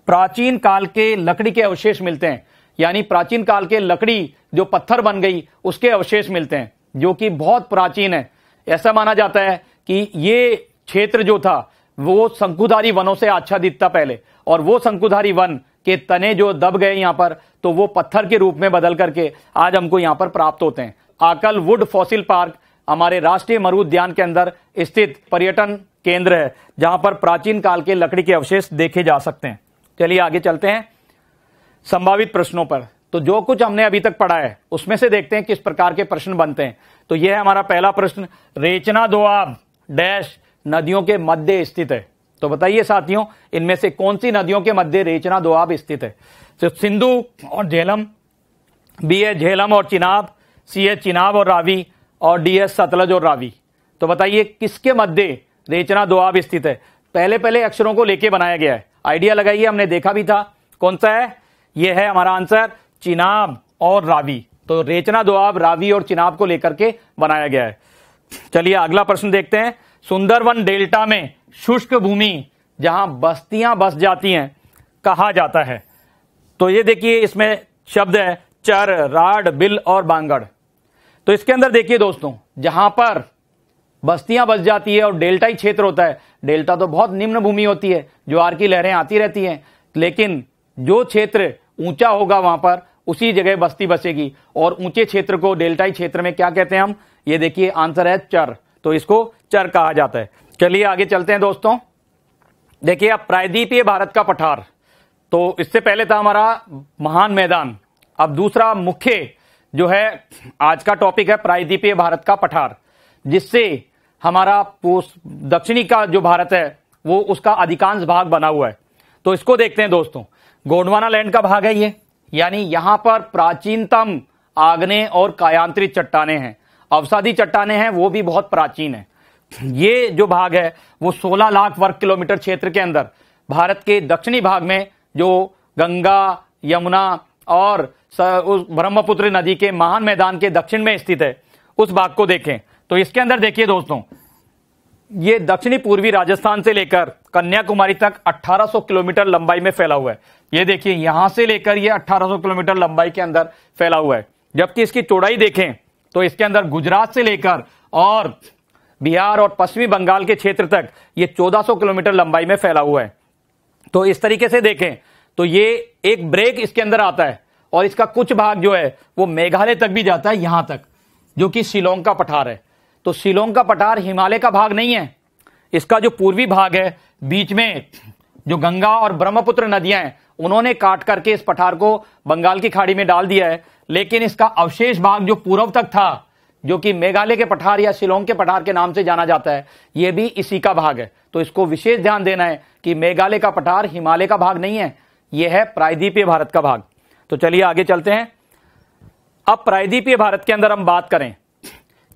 प्राचीन काल के लकड़ी के अवशेष मिलते हैं यानी प्राचीन काल के लकड़ी जो पत्थर बन गई उसके अवशेष मिलते हैं जो कि बहुत प्राचीन है ऐसा माना जाता है कि ये क्षेत्र जो था वो शंकुधारी वनों से अच्छा दिखता पहले और वो शंकुधारी वन के तने जो दब गए यहाँ पर तो वो पत्थर के रूप में बदल करके आज हमको यहाँ पर प्राप्त होते हैं आकल वुड फॉसिल पार्क हमारे राष्ट्रीय मरु उद्यान के अंदर स्थित पर्यटन केंद्र है जहां पर प्राचीन काल के लकड़ी के अवशेष देखे जा सकते हैं चलिए आगे चलते हैं संभावित प्रश्नों पर तो जो कुछ हमने अभी तक पढ़ा है उसमें से देखते हैं किस प्रकार के प्रश्न बनते हैं तो यह है हमारा पहला प्रश्न रेचना दोआब डैश नदियों के मध्य स्थित है तो बताइए साथियों इनमें से कौन सी नदियों के मध्य रेचना दोआब स्थित है तो सिंधु और झेलम बी है झेलम और चिनाब सी है चिनाब और रावी और डी है सतलज और रावी तो बताइए किसके मध्य रेचना दोआब स्थित है पहले पहले अक्षरों को लेके बनाया गया है आइडिया लगाइए हमने देखा भी था कौन सा है यह है हमारा आंसर चिनाब और रावी तो रेचना दोआब रावी और चिनाब को लेकर के बनाया गया है चलिए अगला प्रश्न देखते हैं सुंदरवन डेल्टा में शुष्क भूमि जहां बस्तियां बस जाती हैं कहा जाता है तो ये देखिए इसमें शब्द है चर राड बिल और बांगड़ तो इसके अंदर देखिए दोस्तों जहां पर बस्तियां बस जाती है और डेल्टा ही क्षेत्र होता है डेल्टा तो बहुत निम्न भूमि होती है ज्वार की लहरें आती रहती हैं लेकिन जो क्षेत्र ऊंचा होगा वहां पर उसी जगह बस्ती बसेगी और ऊंचे क्षेत्र को डेल्टाई क्षेत्र में क्या कहते हैं हम ये देखिए आंसर है चर तो इसको चर कहा जाता है चलिए आगे चलते हैं दोस्तों देखिए अब प्रायद्वीपीय भारत का पठार तो इससे पहले था हमारा महान मैदान अब दूसरा मुख्य जो है आज का टॉपिक है प्रायद्वीपीय भारत का पठार जिससे हमारा दक्षिणी का जो भारत है वो उसका अधिकांश भाग बना हुआ है तो इसको देखते हैं दोस्तों गोंडवाना लैंड का भाग है ये यानी यहां पर प्राचीनतम आग्ने और कायांत्रित चट्टाने हैं अवसादी चट्टाने हैं वो भी बहुत प्राचीन है ये जो भाग है वो 16 लाख वर्ग किलोमीटर क्षेत्र के अंदर भारत के दक्षिणी भाग में जो गंगा यमुना और ब्रह्मपुत्र नदी के महान मैदान के दक्षिण में स्थित है उस भाग को देखें तो इसके अंदर देखिए दोस्तों ये दक्षिणी पूर्वी राजस्थान से लेकर कन्याकुमारी तक 1800 किलोमीटर लंबाई में फैला हुआ है ये देखिए यहां से लेकर ये 1800 किलोमीटर लंबाई के अंदर फैला हुआ है जबकि इसकी चौड़ाई देखें तो इसके अंदर गुजरात से लेकर और बिहार और पश्चिमी बंगाल के क्षेत्र तक ये 1400 किलोमीटर लंबाई में फैला हुआ है तो इस तरीके से देखें तो ये एक ब्रेक इसके अंदर आता है और इसका कुछ भाग जो है वो मेघालय तक भी जाता है यहां तक जो कि शिलोंग का पठार है तो शिलोंग का पठार हिमालय का भाग नहीं है इसका जो पूर्वी भाग है बीच में जो गंगा और ब्रह्मपुत्र नदियां हैं उन्होंने काट करके इस पठार को बंगाल की खाड़ी में डाल दिया है लेकिन इसका अवशेष भाग जो पूर्व तक था जो कि मेघालय के पठार या शिलोंग के पठार के नाम से जाना जाता है यह भी इसी का भाग है तो इसको विशेष ध्यान देना है कि मेघालय का पठार हिमालय का भाग नहीं है यह है प्रायद्वीपीय भारत का भाग तो चलिए आगे चलते हैं अब प्रायद्वीपीय भारत के अंदर हम बात करें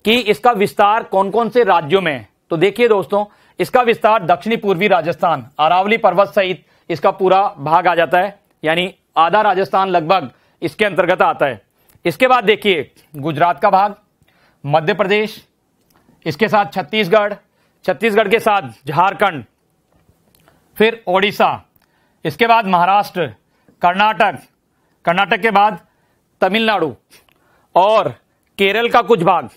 कि इसका विस्तार कौन कौन से राज्यों में है तो देखिए दोस्तों इसका विस्तार दक्षिणी पूर्वी राजस्थान अरावली पर्वत सहित इसका पूरा भाग आ जाता है यानी आधा राजस्थान लगभग इसके अंतर्गत आता है इसके बाद देखिए गुजरात का भाग मध्य प्रदेश इसके साथ छत्तीसगढ़ छत्तीसगढ़ के साथ झारखंड फिर ओडिशा इसके बाद महाराष्ट्र कर्नाटक कर्नाटक के बाद तमिलनाडु और केरल का कुछ भाग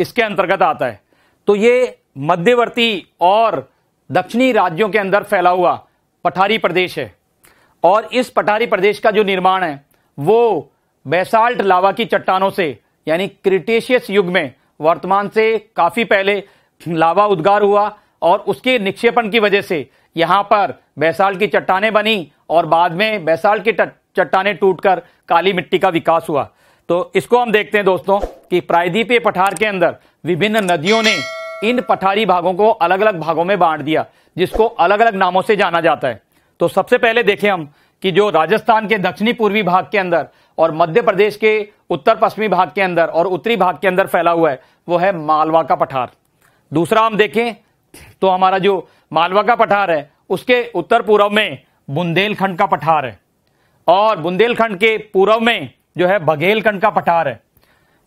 इसके अंतर्गत आता है तो ये मध्यवर्ती और दक्षिणी राज्यों के अंदर फैला हुआ पठारी प्रदेश है और इस पठारी प्रदेश का जो निर्माण है वो बेसाल्ट लावा की चट्टानों से यानी क्रिटेशियस युग में वर्तमान से काफी पहले लावा उद्गार हुआ और उसके निक्षेपण की वजह से यहां पर बैसाल की चट्टाने बनी और बाद में बैसाल की चट्टाने टूटकर काली मिट्टी का विकास हुआ तो इसको हम देखते हैं दोस्तों कि प्रायद्वीपीय पठार के अंदर विभिन्न नदियों ने इन पठारी भागों को अलग अलग भागों में बांट दिया जिसको अलग अलग नामों से जाना जाता है तो सबसे पहले देखें हम कि जो राजस्थान के दक्षिणी पूर्वी भाग के अंदर और मध्य प्रदेश के उत्तर पश्चिमी भाग के अंदर और उत्तरी भाग के अंदर फैला हुआ है वो है मालवा का पठार दूसरा हम देखें तो हमारा जो मालवा का पठार है उसके उत्तर पूर्व में बुंदेलखंड का पठार है और बुंदेलखंड के पूर्व में जो है बघेलखंड का पठार है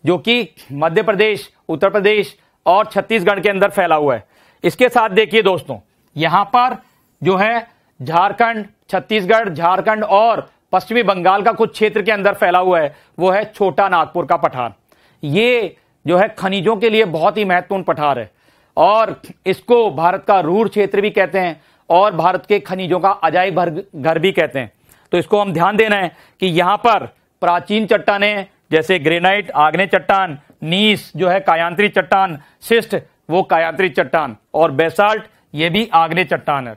जो कि मध्य प्रदेश उत्तर प्रदेश और छत्तीसगढ़ के अंदर फैला हुआ है इसके साथ देखिए दोस्तों यहां पर जो है झारखंड छत्तीसगढ़ झारखंड और पश्चिमी बंगाल का कुछ क्षेत्र के अंदर फैला हुआ है वो है छोटा नागपुर का पठार ये जो है खनिजों के लिए बहुत ही महत्वपूर्ण पठार है और इसको भारत का रूर क्षेत्र भी कहते हैं और भारत के खनिजों का अजायब घर भी कहते हैं तो इसको हम ध्यान देना है कि यहां पर प्राचीन चट्टाने जैसे ग्रेनाइट आग्ने चट्टान नीस जो है कायांत्री चट्टान शिष्ट वो कायांत्री चट्टान और बेसाल्ट ये भी आग्ने चट्टान है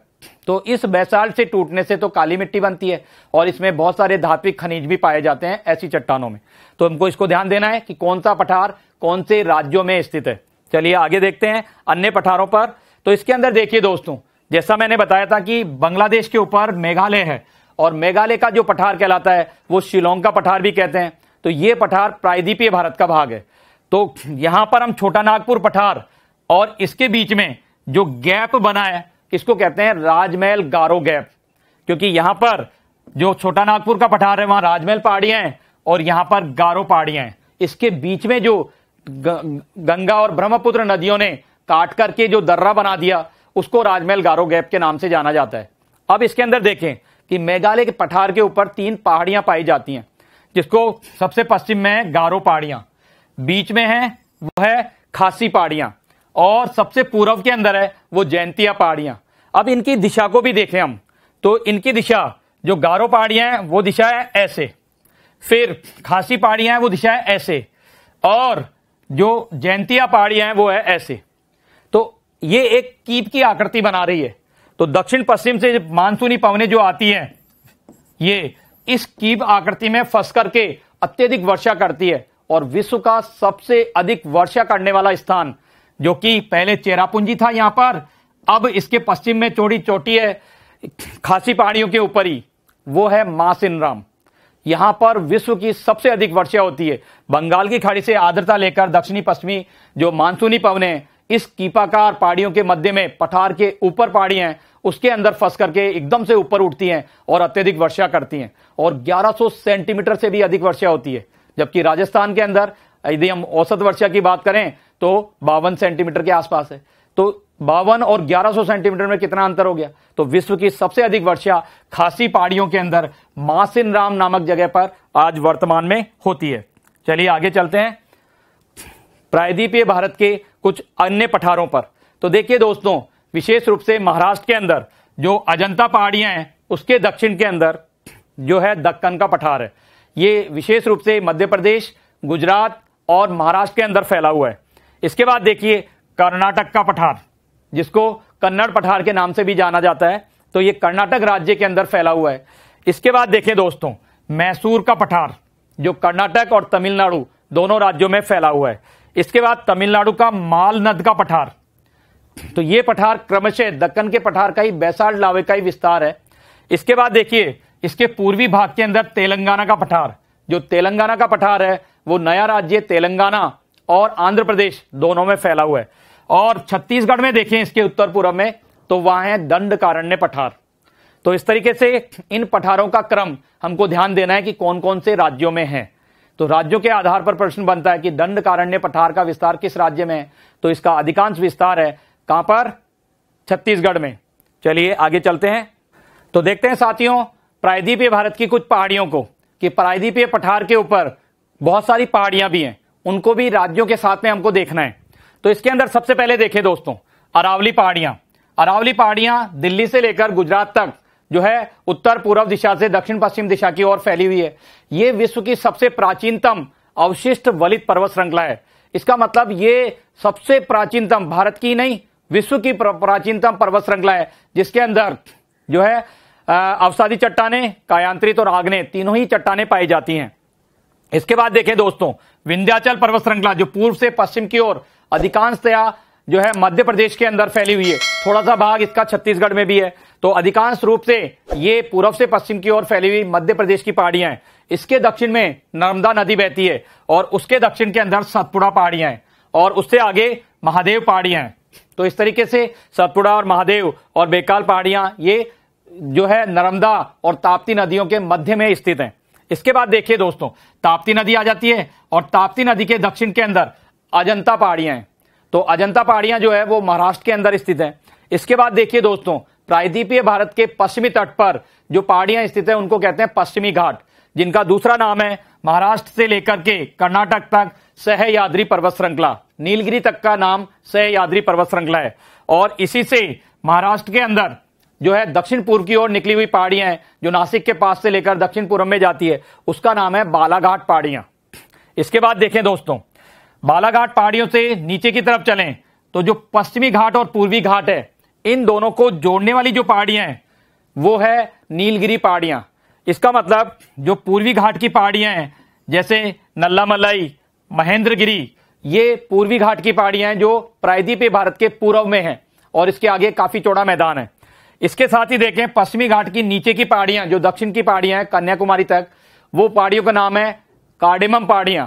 तो इस बैसाल्ट से टूटने से तो काली मिट्टी बनती है और इसमें बहुत सारे धात्विक खनिज भी पाए जाते हैं ऐसी चट्टानों में तो हमको इसको ध्यान देना है कि कौन सा पठार कौन से राज्यों में स्थित है चलिए आगे देखते हैं अन्य पठारों पर तो इसके अंदर देखिए दोस्तों जैसा मैंने बताया था कि बांग्लादेश के ऊपर मेघालय है और मेघालय का जो पठार कहलाता है वो शिलोंग का पठार भी कहते हैं तो ये पठार प्रायद्वीपीय भारत का भाग है तो यहां पर हम छोटा नागपुर पठार और इसके बीच में जो गैप बना है किसको कहते हैं राजमहल गारो गैप क्योंकि यहां पर जो छोटा नागपुर का पठार है वहां राजमहल पहाड़ियां हैं और यहां पर गारो पहाड़ियां हैं इसके बीच में जो गंगा और ब्रह्मपुत्र नदियों ने काट करके जो दर्रा बना दिया उसको राजमहल गारो गैप के नाम से जाना जाता है अब इसके अंदर देखें कि मेघालय के पठार के ऊपर तीन पहाड़ियां पाई जाती हैं जिसको सबसे पश्चिम में है गारो पहाड़ियां बीच में है वो है खासी पहाड़ियां और सबसे पूर्व के अंदर है वो जयंतिया पहाड़ियां अब इनकी दिशा को भी देखें हम तो इनकी दिशा जो गारो पहाड़ियां हैं वो दिशा है ऐसे फिर खासी पहाड़ियां हैं वो दिशा है ऐसे और जो जयंतिया पहाड़ियां हैं वो है ऐसे तो ये एक कीप की आकृति बना रही है तो दक्षिण पश्चिम से मानसूनी पवने जो आती हैं ये इस कीप आकृति में फंस करके अत्यधिक वर्षा करती है और विश्व का सबसे अधिक वर्षा करने वाला स्थान जो कि पहले चेरापूंजी था यहां पर अब इसके पश्चिम में चोड़ी चोटी है खासी पहाड़ियों के ऊपर ही वो है मासिनराम यहां पर विश्व की सबसे अधिक वर्षा होती है बंगाल की खाड़ी से आर्द्रता लेकर दक्षिणी पश्चिमी जो मानसूनी पवन है इस कीपाकार पहाड़ियों के मध्य में पठार के ऊपर पहाड़ी हैं उसके अंदर फंस करके एकदम से ऊपर उठती हैं और अत्यधिक वर्षा करती हैं और 1100 सेंटीमीटर से भी अधिक वर्षा होती है जबकि राजस्थान के अंदर यदि हम औसत वर्षा की बात करें तो बावन सेंटीमीटर के आसपास है तो बावन और 1100 सेंटीमीटर में कितना अंतर हो गया तो विश्व की सबसे अधिक वर्षा खासी पहाड़ियों के अंदर मासिन राम नामक जगह पर आज वर्तमान में होती है चलिए आगे चलते हैं प्रायद्वीपीय भारत के कुछ अन्य पठारों पर तो देखिए दोस्तों विशेष रूप से महाराष्ट्र के अंदर जो अजंता पहाड़ियां हैं उसके दक्षिण के अंदर जो है दक्कन का पठार है ये विशेष रूप से मध्य प्रदेश गुजरात और महाराष्ट्र के अंदर फैला हुआ है इसके बाद देखिए कर्नाटक का पठार जिसको कन्नड़ पठार के नाम से भी जाना जाता है तो ये कर्नाटक राज्य के अंदर फैला हुआ है इसके बाद देखें दोस्तों मैसूर का पठार जो कर्नाटक और तमिलनाडु दोनों राज्यों में फैला हुआ है इसके बाद तमिलनाडु का माल नद का पठार तो ये पठार क्रमशः दक्कन के पठार का ही बैसाल लावे का ही विस्तार है इसके बाद देखिए इसके पूर्वी भाग के अंदर तेलंगाना का पठार जो तेलंगाना का पठार है वो नया राज्य तेलंगाना और आंध्र प्रदेश दोनों में फैला हुआ है और छत्तीसगढ़ में देखें इसके उत्तर पूर्व में तो वहां है दंड कारण्य पठार तो इस तरीके से इन पठारों का क्रम हमको ध्यान देना है कि कौन कौन से राज्यों में है तो राज्यों के आधार पर प्रश्न बनता है कि दंड कारण्य पठार का विस्तार किस राज्य में है तो इसका अधिकांश विस्तार है कहां पर छत्तीसगढ़ में चलिए आगे चलते हैं तो देखते हैं साथियों प्रायद्वीपीय भारत की कुछ पहाड़ियों को कि प्रायद्वीपीय पठार के ऊपर बहुत सारी पहाड़ियां भी हैं उनको भी राज्यों के साथ में हमको देखना है तो इसके अंदर सबसे पहले देखें दोस्तों अरावली पहाड़ियां अरावली पहाड़ियां दिल्ली से लेकर गुजरात तक जो है उत्तर पूर्व दिशा से दक्षिण पश्चिम दिशा की ओर फैली हुई है ये विश्व की सबसे प्राचीनतम अवशिष्ट वलित पर्वत श्रृंखला है इसका मतलब ये सबसे प्राचीनतम भारत की नहीं विश्व की प्राचीनतम पर्वत श्रृंखला है जिसके अंदर जो है अवसादी चट्टाने कायांत्रित और आग्ने तीनों ही चट्टाने पाई जाती हैं इसके बाद देखें दोस्तों विंध्याचल पर्वत श्रृंखला जो पूर्व से पश्चिम की ओर अधिकांशतया जो है मध्य प्रदेश के अंदर फैली हुई है थोड़ा सा भाग इसका छत्तीसगढ़ में भी है तो अधिकांश रूप से ये पूर्व से पश्चिम की ओर फैली हुई मध्य प्रदेश की पहाड़ियां हैं इसके दक्षिण में नर्मदा नदी बहती है और उसके दक्षिण के अंदर सतपुड़ा पहाड़ियां हैं और उससे आगे महादेव पहाड़ियां हैं तो इस तरीके से सतपुड़ा और महादेव और बेकाल पहाड़ियां ये जो है नर्मदा और ताप्ती नदियों के मध्य में स्थित हैं इसके बाद देखिए दोस्तों ताप्ती नदी आ जाती है और ताप्ती नदी के दक्षिण के अंदर अजंता पहाड़ियां हैं तो अजंता पहाड़ियां जो है वो महाराष्ट्र के अंदर स्थित है इसके बाद देखिए दोस्तों प्रायद्वीपीय भारत के पश्चिमी तट पर जो पहाड़ियां स्थित है उनको कहते हैं पश्चिमी घाट जिनका दूसरा नाम है महाराष्ट्र से लेकर के कर्नाटक तक सहयाद्री पर्वत श्रृंखला नीलगिरी तक का नाम सहयाद्री पर्वत श्रृंखला है और इसी से महाराष्ट्र के अंदर जो है दक्षिण पूर्व की ओर निकली हुई पहाड़ियां हैं जो नासिक के पास से लेकर दक्षिण पूर्व में जाती है उसका नाम है बालाघाट पहाड़ियां इसके बाद देखें दोस्तों बालाघाट पहाड़ियों से नीचे की तरफ चलें तो जो पश्चिमी घाट और पूर्वी घाट है इन दोनों को जोड़ने वाली जो पहाड़ियां हैं वो है नीलगिरी पहाड़ियां इसका मतलब जो पूर्वी घाट की पहाड़ियां हैं जैसे नल्ला मलाई महेंद्रगिरी ये पूर्वी घाट की पहाड़ियां हैं जो प्रायद्वीप भारत के पूर्व में हैं और इसके आगे काफी चौड़ा मैदान है इसके साथ ही देखें पश्चिमी घाट की नीचे की पहाड़ियां जो दक्षिण की पहाड़ियां हैं कन्याकुमारी तक वो पहाड़ियों का नाम है कार्डेमम पहाड़ियां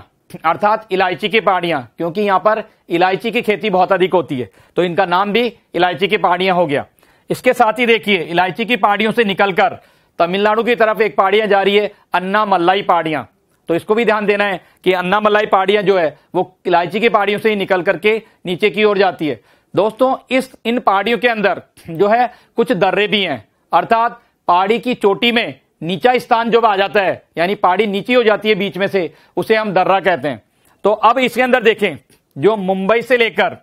अर्थात इलायची की पहाड़ियां क्योंकि यहां पर इलायची की खेती बहुत अधिक होती है तो इनका नाम भी इलायची की पहाड़ियां हो गया इसके साथ ही देखिए इलायची की पहाड़ियों से निकलकर तमिलनाडु की तरफ एक पहाड़ियां जा रही है अन्ना मल्लाई पहाड़ियां तो इसको भी ध्यान देना है कि अन्ना मल्लाई पहाड़ियां जो है वो इलायची की पहाड़ियों से ही निकल करके नीचे की ओर जाती है दोस्तों इस इन पहाड़ियों के अंदर जो है कुछ दर्रे भी हैं अर्थात पहाड़ी की चोटी में नीचा स्थान जो आ जाता है यानी पहाड़ी नीची हो जाती है बीच में से उसे हम दर्रा कहते हैं तो अब इसके अंदर देखें जो मुंबई से लेकर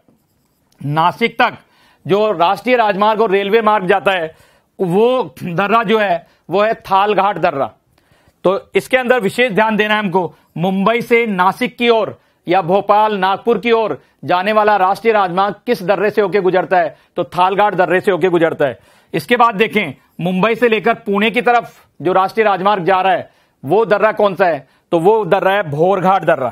नासिक तक जो राष्ट्रीय राजमार्ग और रेलवे मार्ग जाता है वो दर्रा जो है वो है थालघाट दर्रा तो इसके अंदर विशेष ध्यान देना है हमको मुंबई से नासिक की ओर या भोपाल नागपुर की ओर जाने वाला राष्ट्रीय राजमार्ग किस दर्रे से होकर गुजरता है तो थालघाट दर्रे से होकर गुजरता है इसके बाद देखें मुंबई से लेकर पुणे की तरफ जो राष्ट्रीय राजमार्ग जा रहा है वो दर्रा कौन सा है तो वो दर्रा है भोरघाट दर्रा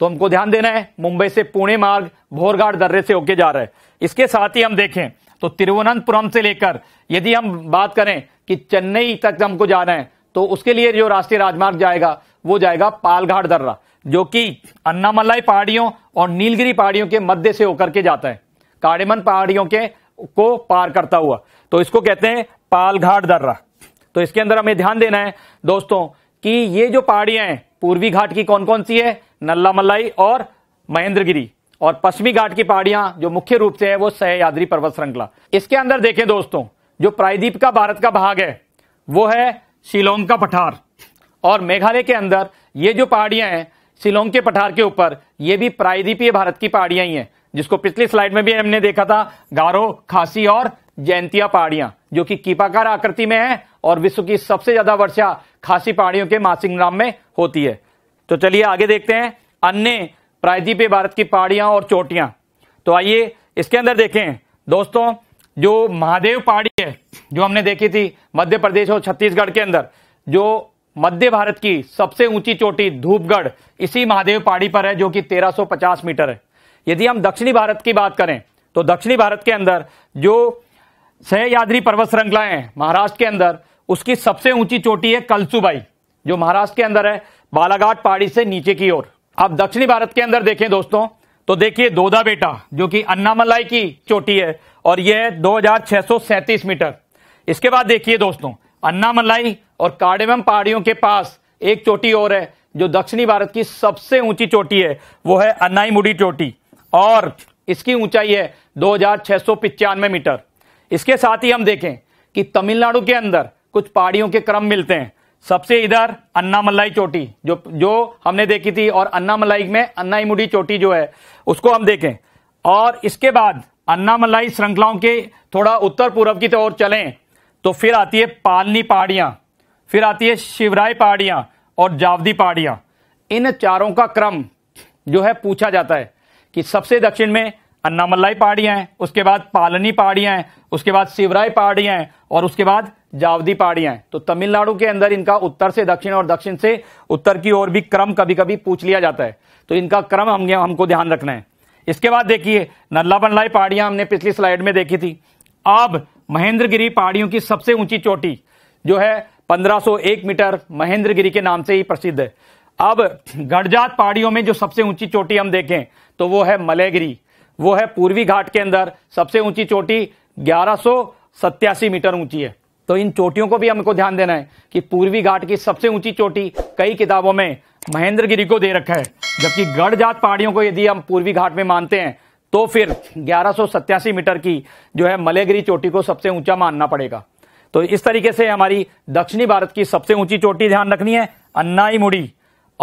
तो हमको ध्यान देना है मुंबई से पुणे मार्ग भोरघाट दर्रे से होके जा रहा है इसके साथ ही हम देखें तो तिरुवनंतपुरम से लेकर यदि हम बात करें कि चेन्नई तक हमको जाना है तो उसके लिए जो राष्ट्रीय राजमार्ग जाएगा वो जाएगा पालघाट दर्रा जो कि अन्नामलाई पहाड़ियों और नीलगिरी पहाड़ियों के मध्य से होकर के जाता है काड़ेमन पहाड़ियों के को पार करता हुआ तो इसको कहते हैं पालघाट दर्रा तो इसके अंदर हमें ध्यान देना है दोस्तों कि ये जो पहाड़ियां हैं पूर्वी घाट की कौन कौन सी है नल्ला मलाई और महेंद्रगिरी और पश्चिमी घाट की पहाड़ियां जो मुख्य रूप से है वो सहयाद्री पर्वत श्रृंखला इसके अंदर देखें दोस्तों जो प्रायद्वीप का भारत का भाग है वो है शिलोंग का पठार और मेघालय के अंदर ये जो पहाड़ियां हैं शिलोंग के पठार के ऊपर ये भी प्रायद्वीपीय भारत की पहाड़ियां ही हैं जिसको पिछली स्लाइड में भी हमने देखा था गारो खासी और जयंतिया पहाड़ियां जो कि कीपाकार आकृति में है और विश्व की सबसे ज्यादा वर्षा खासी पहाड़ियों के मासिंग नाम में होती है तो चलिए आगे देखते हैं अन्य प्रायद्वीपीय भारत की पहाड़ियां और चोटियां तो आइए इसके अंदर देखें दोस्तों जो महादेव पहाड़ी है जो हमने देखी थी मध्य प्रदेश और छत्तीसगढ़ के अंदर जो मध्य भारत की सबसे ऊंची चोटी धूपगढ़ इसी महादेव पहाड़ी पर है जो कि 1350 मीटर है यदि हम दक्षिणी भारत की बात करें तो दक्षिणी भारत के अंदर जो सहयाद्री पर्वत श्रृंखला है महाराष्ट्र के अंदर उसकी सबसे ऊंची चोटी है कलसुबाई जो महाराष्ट्र के अंदर है बालाघाट पहाड़ी से नीचे की ओर अब दक्षिणी भारत के अंदर देखें दोस्तों तो देखिए दोदा बेटा जो कि अन्नामलाई की चोटी है और यह है 2637 मीटर इसके बाद देखिए दोस्तों अन्नामलाई और कार्डेमम पहाड़ियों के पास एक चोटी और है जो दक्षिणी भारत की सबसे ऊंची चोटी है वो है अन्नाईमुडी चोटी और इसकी ऊंचाई है दो मीटर इसके साथ ही हम देखें कि तमिलनाडु के अंदर कुछ पहाड़ियों के क्रम मिलते हैं सबसे इधर अन्नामलाई चोटी जो जो हमने देखी थी और अन्नामलाई में अन्नाईमुडी चोटी जो है उसको हम देखें और इसके बाद अन्नामलाई श्रृंखलाओं के थोड़ा उत्तर पूर्व की और चलें तो फिर आती है पालनी पहाड़ियां फिर आती है शिवराय पहाड़ियाँ और जावदी पहाड़ियाँ इन चारों का क्रम जो है पूछा जाता है कि सबसे दक्षिण में अन्नामलाई पहाड़ियाँ हैं उसके बाद पालनी पहाड़ियाँ हैं उसके बाद शिवराय पहाड़ियाँ हैं और उसके बाद जावदी पहाड़ियाँ हैं तो तमिलनाडु के अंदर इनका उत्तर से दक्षिण और दक्षिण से उत्तर की ओर भी क्रम कभी कभी पूछ लिया जाता है तो इनका क्रम हम हमको ध्यान रखना है इसके बाद देखिए नल्ला बनलाई पहाड़ियाँ हमने पिछली स्लाइड में देखी थी अब महेंद्रगिरी पहाड़ियों की सबसे ऊंची चोटी जो है 1501 मीटर गिरी के नाम से ही प्रसिद्ध है अब गढ़जात पहाड़ियों में जो सबसे ऊंची चोटी हम देखें तो वो है मलयगिरी वो है पूर्वी घाट के अंदर सबसे ऊंची चोटी ग्यारह मीटर ऊंची है तो इन चोटियों को भी हमको ध्यान देना है कि पूर्वी घाट की सबसे ऊंची चोटी कई किताबों में महेंद्रगिरी को दे रखा है जबकि गढ़जात पहाड़ियों को यदि हम पूर्वी घाट में मानते हैं तो फिर ग्यारह मीटर की जो है मलयगिरी चोटी को सबसे ऊंचा मानना पड़ेगा तो इस तरीके से हमारी दक्षिणी भारत की सबसे ऊंची चोटी ध्यान रखनी है अन्नाई मुड़ी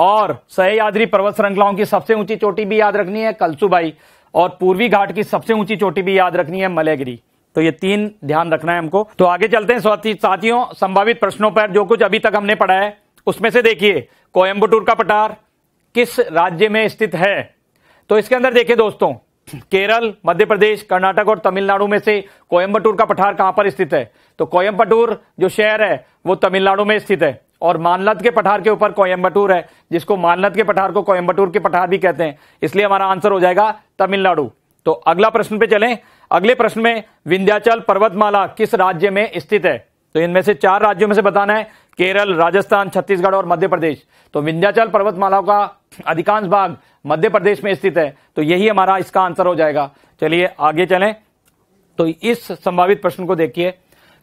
और सहयाद्री पर्वत श्रृंखलाओं की सबसे ऊंची चोटी भी याद रखनी है कलसुबाई और पूर्वी घाट की सबसे ऊंची चोटी भी याद रखनी है मलयगिरी तो ये तीन ध्यान रखना है हमको तो आगे चलते हैं साथी साथियों संभावित प्रश्नों पर जो कुछ अभी तक हमने पढ़ा है उसमें से देखिए कोयम्बटूर का पठार किस राज्य में स्थित है तो इसके अंदर देखिए दोस्तों केरल मध्य प्रदेश कर्नाटक और तमिलनाडु में से कोयम्बटूर का पठार कहां पर स्थित है तो कोयम्बटूर जो शहर है वो तमिलनाडु में स्थित है और मानलत के पठार के ऊपर कोयम्बटूर है जिसको मानलत के पठार को कोयम्बटूर के पठार भी कहते हैं इसलिए हमारा आंसर हो जाएगा तमिलनाडु तो अगला प्रश्न पे चलें अगले प्रश्न में विंध्याचल पर्वतमाला किस राज्य में स्थित है तो इनमें से चार राज्यों में से बताना है केरल राजस्थान छत्तीसगढ़ और मध्य प्रदेश तो विंध्याचल पर्वतमाला का अधिकांश भाग मध्य प्रदेश में स्थित है तो यही हमारा इसका आंसर हो जाएगा चलिए आगे चलें तो इस संभावित प्रश्न को देखिए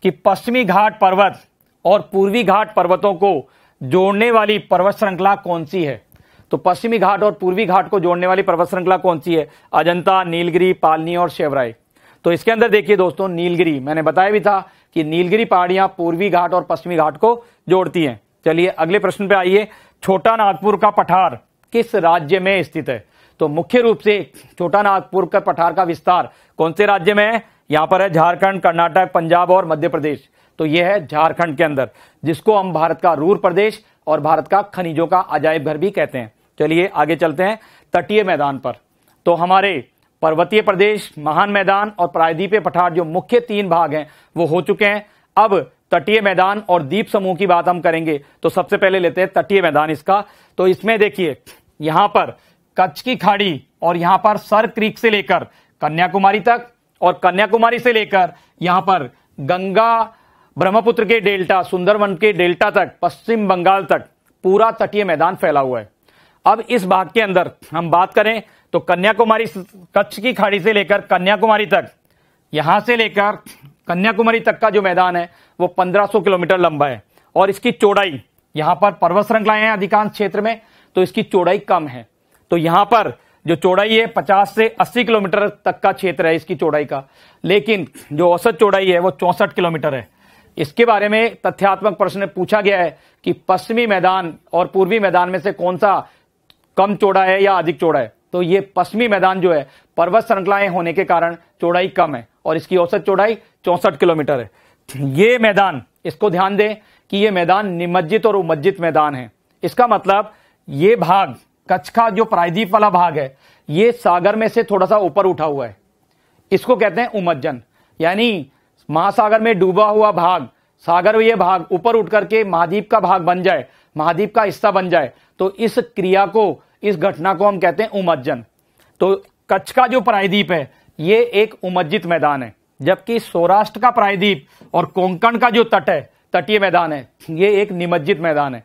कि पश्चिमी घाट पर्वत और पूर्वी घाट पर्वतों को जोड़ने वाली पर्वत श्रृंखला कौन सी है तो पश्चिमी घाट और पूर्वी घाट को जोड़ने वाली पर्वत श्रृंखला कौन सी है अजंता नीलगिरी पालनी और शेवराय तो इसके अंदर देखिए दोस्तों नीलगिरी मैंने बताया भी था कि नीलगिरी पहाड़ियां पूर्वी घाट और पश्चिमी घाट को जोड़ती हैं चलिए अगले प्रश्न पे आइए छोटा नागपुर का पठार किस राज्य में स्थित है तो मुख्य रूप से छोटा नागपुर का पठार का विस्तार कौन से राज्य में है यहां पर है झारखंड कर्नाटक पंजाब और मध्य प्रदेश तो यह है झारखंड के अंदर जिसको हम भारत का रूर प्रदेश और भारत का खनिजों का अजायब घर भी कहते हैं चलिए आगे चलते हैं तटीय मैदान पर तो हमारे पर्वतीय प्रदेश महान मैदान और प्रायद्वीपीय पठार जो मुख्य तीन भाग हैं वो हो चुके हैं अब तटीय मैदान और द्वीप समूह की बात हम करेंगे तो सबसे पहले लेते हैं तटीय मैदान इसका तो इसमें देखिए यहां पर कच्छ की खाड़ी और यहां पर सर क्रीक से लेकर कन्याकुमारी तक और कन्याकुमारी से लेकर यहां पर गंगा ब्रह्मपुत्र के डेल्टा सुंदरवन के डेल्टा तक पश्चिम बंगाल तक पूरा तटीय मैदान फैला हुआ है अब इस भाग के अंदर हम बात करें तो कन्याकुमारी कच्छ की खाड़ी से लेकर कन्याकुमारी तक यहां से लेकर कन्याकुमारी तक का जो मैदान है वो 1500 किलोमीटर लंबा है और इसकी चौड़ाई यहां पर पर्वत श्रृंखलाएं हैं अधिकांश क्षेत्र में तो इसकी चौड़ाई कम है तो यहां पर जो चौड़ाई है 50 से 80 किलोमीटर तक का क्षेत्र है इसकी चौड़ाई का लेकिन जो औसत चौड़ाई है वो चौंसठ किलोमीटर है इसके बारे में तथ्यात्मक प्रश्न पूछा गया है कि पश्चिमी मैदान और पूर्वी मैदान में से कौन सा कम चौड़ा है या अधिक चौड़ा है तो ये पश्चिमी मैदान जो है पर्वत श्रृंखलाएं होने के कारण चौड़ाई कम है और इसकी औसत चौड़ाई चौंसठ किलोमीटर है ये मैदान इसको ध्यान दें कि ये मैदान निमज्जित और उमज्जित मैदान है इसका मतलब ये भाग कच्छ का जो प्रायद्वीप वाला भाग है ये सागर में से थोड़ा सा ऊपर उठा हुआ है इसको कहते हैं उमज्जन यानी महासागर में डूबा हुआ भाग सागर ये भाग ऊपर उठ करके महाद्वीप का भाग बन जाए महाद्वीप का हिस्सा बन जाए तो इस क्रिया को इस घटना को हम कहते हैं उमज्जन तो कच्छ का जो प्रायद्वीप है ये एक उमज्जित मैदान है जबकि सौराष्ट्र का प्रायद्वीप और कोंकण का जो तट है तटीय मैदान है ये एक निमज्जित मैदान है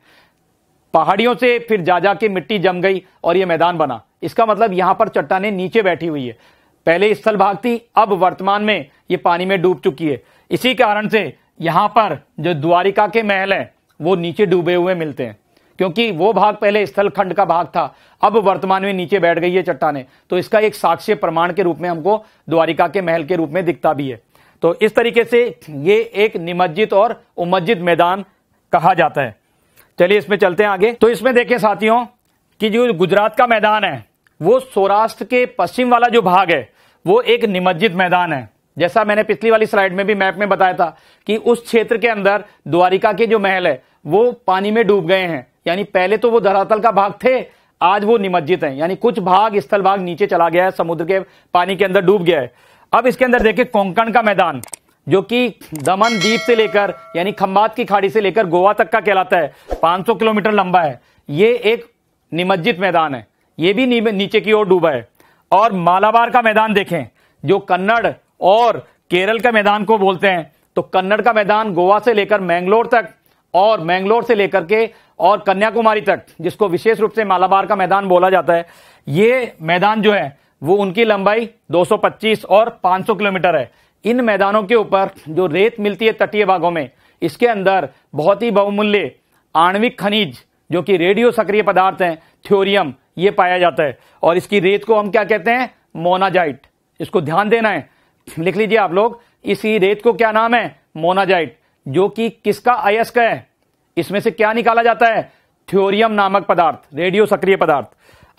पहाड़ियों से फिर जा जा के मिट्टी जम गई और ये मैदान बना इसका मतलब यहां पर चट्टाने नीचे बैठी हुई है पहले स्थल भाग थी अब वर्तमान में ये पानी में डूब चुकी है इसी कारण से यहां पर जो द्वारिका के महल है वो नीचे डूबे हुए मिलते हैं क्योंकि वो भाग पहले स्थलखंड का भाग था अब वर्तमान में नीचे बैठ गई है चट्टाने तो इसका एक साक्ष्य प्रमाण के रूप में हमको द्वारिका के महल के रूप में दिखता भी है तो इस तरीके से ये एक निमज्जित और उमज्जित मैदान कहा जाता है चलिए इसमें चलते हैं आगे तो इसमें देखें साथियों कि जो गुजरात का मैदान है वो सौराष्ट्र के पश्चिम वाला जो भाग है वो एक निमज्जित मैदान है जैसा मैंने पिछली वाली स्लाइड में भी मैप में बताया था कि उस क्षेत्र के अंदर द्वारिका के जो महल है वो पानी में डूब गए हैं यानी पहले तो वो धरातल का भाग थे आज वो निमज्जित हैं यानी कुछ भाग स्थल भाग नीचे चला गया है समुद्र के पानी के अंदर डूब गया है अब इसके अंदर देखिए कोंकण का मैदान जो कि दमन द्वीप से लेकर यानी खंबात की खाड़ी से लेकर गोवा तक का कहलाता है 500 किलोमीटर लंबा है ये एक निमज्जित मैदान है ये भी नीचे की ओर डूबा है और मालाबार का मैदान देखें जो कन्नड़ और केरल का मैदान को बोलते हैं तो कन्नड़ का मैदान गोवा से लेकर मैंगलोर तक और मैंगलोर से लेकर के और कन्याकुमारी तक जिसको विशेष रूप से मालाबार का मैदान बोला जाता है ये मैदान जो है वो उनकी लंबाई 225 और 500 किलोमीटर है इन मैदानों के ऊपर जो रेत मिलती है तटीय भागों में इसके अंदर बहुत ही बहुमूल्य आणविक खनिज जो कि रेडियो सक्रिय पदार्थ हैं थ्योरियम ये पाया जाता है और इसकी रेत को हम क्या कहते हैं मोनाजाइट इसको ध्यान देना है लिख लीजिए आप लोग इसी रेत को क्या नाम है मोनाजाइट जो कि किसका अयस्क है इसमें से क्या निकाला जाता है थ्योरियम नामक पदार्थ रेडियो सक्रिय पदार्थ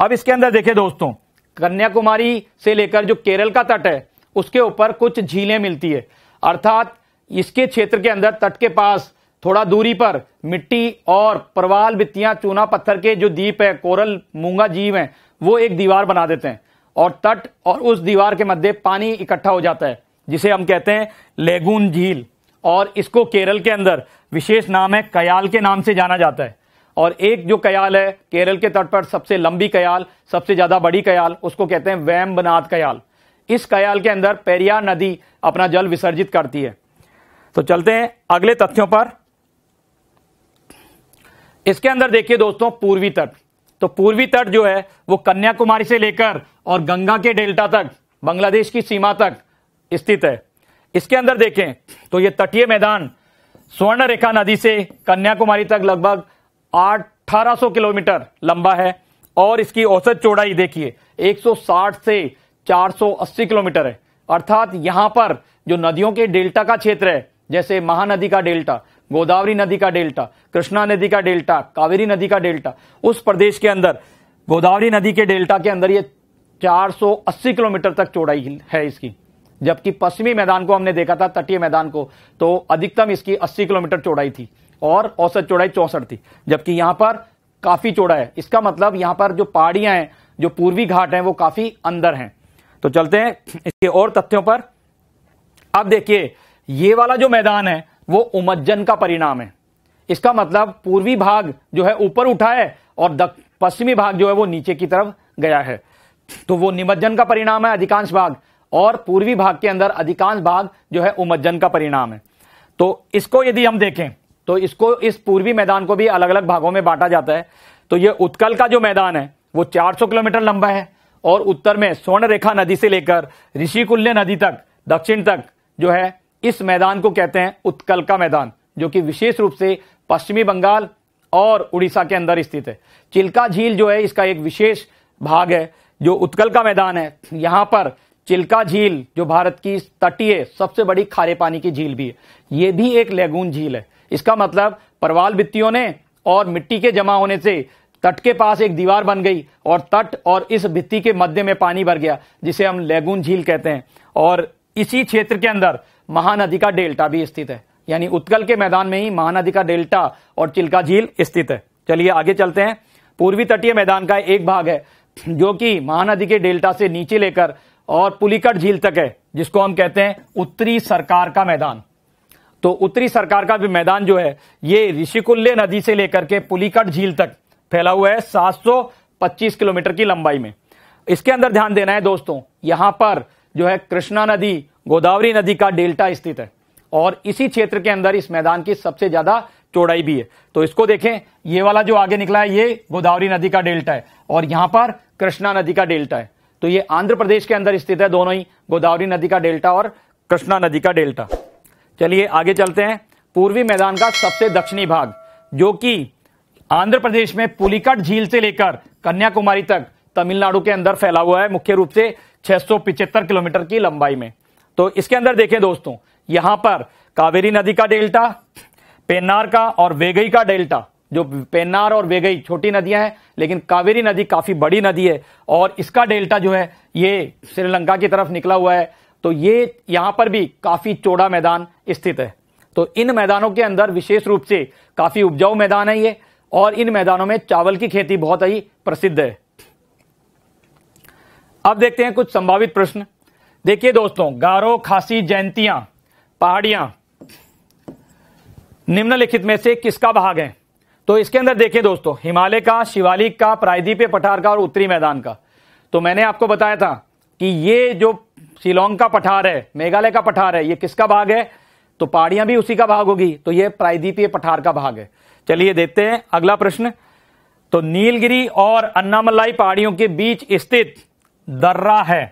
अब इसके अंदर देखे दोस्तों कन्याकुमारी से लेकर जो केरल का तट है उसके ऊपर कुछ झीलें मिलती है अर्थात इसके क्षेत्र के अंदर तट के पास थोड़ा दूरी पर मिट्टी और परवाल बित्तियां चूना पत्थर के जो दीप है कोरल मूंगा जीव है वो एक दीवार बना देते हैं और तट और उस दीवार के मध्य पानी इकट्ठा हो जाता है जिसे हम कहते हैं लेगून झील और इसको केरल के अंदर विशेष नाम है कयाल के नाम से जाना जाता है और एक जो कयाल है केरल के तट पर सबसे लंबी कयाल सबसे ज्यादा बड़ी कयाल उसको कहते हैं वैम्बनाथ कयाल इस कयाल के अंदर पेरियार नदी अपना जल विसर्जित करती है तो चलते हैं अगले तथ्यों पर इसके अंदर देखिए दोस्तों पूर्वी तट तो पूर्वी तट जो है वो कन्याकुमारी से लेकर और गंगा के डेल्टा तक बांग्लादेश की सीमा तक स्थित है इसके अंदर देखें तो ये तटीय मैदान स्वर्ण रेखा नदी से कन्याकुमारी तक लगभग 1800 किलोमीटर लंबा है और इसकी औसत चौड़ाई देखिए 160 से 480 किलोमीटर है अर्थात यहां पर जो नदियों के डेल्टा का क्षेत्र है जैसे महानदी का डेल्टा गोदावरी नदी का डेल्टा कृष्णा नदी का डेल्टा कावेरी नदी का डेल्टा उस प्रदेश के अंदर गोदावरी नदी के डेल्टा के अंदर ये 480 किलोमीटर तक चौड़ाई है इसकी जबकि पश्चिमी मैदान को हमने देखा था तटीय मैदान को तो अधिकतम इसकी 80 किलोमीटर चौड़ाई थी और औसत चौड़ाई चौसठ थी जबकि यहां पर काफी चौड़ा है इसका मतलब यहां पर जो पहाड़ियां हैं जो पूर्वी घाट हैं वो काफी अंदर हैं तो चलते हैं इसके और तथ्यों पर अब देखिए ये वाला जो मैदान है वो उमज्जन का परिणाम है इसका मतलब पूर्वी भाग जो है ऊपर उठा है और पश्चिमी भाग जो है वो नीचे की तरफ गया है तो वो निमज्जन का परिणाम है अधिकांश भाग और पूर्वी भाग के अंदर अधिकांश भाग जो है उमज्जन का परिणाम है तो इसको यदि हम देखें तो इसको इस पूर्वी मैदान को भी अलग अलग भागों में बांटा जाता है तो ये उत्कल का जो मैदान है वो 400 किलोमीटर लंबा है और उत्तर में स्वर्ण रेखा नदी से लेकर ऋषिकुल्य नदी तक दक्षिण तक जो है इस मैदान को कहते हैं उत्कल का मैदान जो कि विशेष रूप से पश्चिमी बंगाल और उड़ीसा के अंदर स्थित है चिल्का झील जो है इसका एक विशेष भाग है जो उत्कल का मैदान है यहां पर चिल्का झील जो भारत की तटीय सबसे बड़ी खारे पानी की झील भी है ये भी एक लेगून झील है इसका मतलब परवाल भित्तियों ने और मिट्टी के जमा होने से तट के पास एक दीवार बन गई और तट और इस भित्ति के मध्य में पानी भर गया जिसे हम लेगून झील कहते हैं और इसी क्षेत्र के अंदर महानदी का डेल्टा भी स्थित है यानी उत्कल के मैदान में ही महानदी का डेल्टा और चिल्का झील स्थित है चलिए आगे चलते हैं पूर्वी तटीय मैदान का एक भाग है जो कि महानदी के डेल्टा से नीचे लेकर और पुलिकट झील तक है जिसको हम कहते हैं उत्तरी सरकार का मैदान तो उत्तरी सरकार का भी मैदान जो है ये ऋषिकुल्ले नदी से लेकर के पुलिकट झील तक फैला हुआ है 725 किलोमीटर की लंबाई में इसके अंदर ध्यान देना है दोस्तों यहां पर जो है कृष्णा नदी गोदावरी नदी का डेल्टा स्थित है और इसी क्षेत्र के अंदर इस मैदान की सबसे ज्यादा चौड़ाई भी है तो इसको देखें ये वाला जो आगे निकला है ये गोदावरी नदी का डेल्टा है और यहां पर कृष्णा नदी का डेल्टा है तो ये आंध्र प्रदेश के अंदर स्थित है दोनों ही गोदावरी नदी का डेल्टा और कृष्णा नदी का डेल्टा चलिए आगे चलते हैं पूर्वी मैदान का सबसे दक्षिणी भाग जो कि आंध्र प्रदेश में पुलिकट झील से लेकर कन्याकुमारी तक तमिलनाडु के अंदर फैला हुआ है मुख्य रूप से छह किलोमीटर की लंबाई में तो इसके अंदर देखें दोस्तों यहां पर कावेरी नदी का डेल्टा पेन्नार का और वेगई का डेल्टा जो पेन्नार और वेगई छोटी नदियां हैं लेकिन कावेरी नदी काफ़ी बड़ी नदी है और इसका डेल्टा जो है ये श्रीलंका की तरफ निकला हुआ है तो ये यहां पर भी काफ़ी चौड़ा मैदान स्थित है तो इन मैदानों के अंदर विशेष रूप से काफ़ी उपजाऊ मैदान है ये और इन मैदानों में चावल की खेती बहुत ही प्रसिद्ध है अब देखते हैं कुछ संभावित प्रश्न देखिए दोस्तों गारो खासी जयंतियां पहाड़ियां निम्नलिखित में से किसका भाग है तो इसके अंदर देखें दोस्तों हिमालय का शिवालिक का प्रायद्वीप पठार का और उत्तरी मैदान का तो मैंने आपको बताया था कि ये जो शिलोंग का पठार है मेघालय का पठार है ये किसका भाग है तो पहाड़ियां भी उसी का भाग होगी तो ये प्रायद्वीपीय पठार का भाग है चलिए देखते हैं अगला प्रश्न तो नीलगिरी और अन्नामलाई पहाड़ियों के बीच स्थित दर्रा है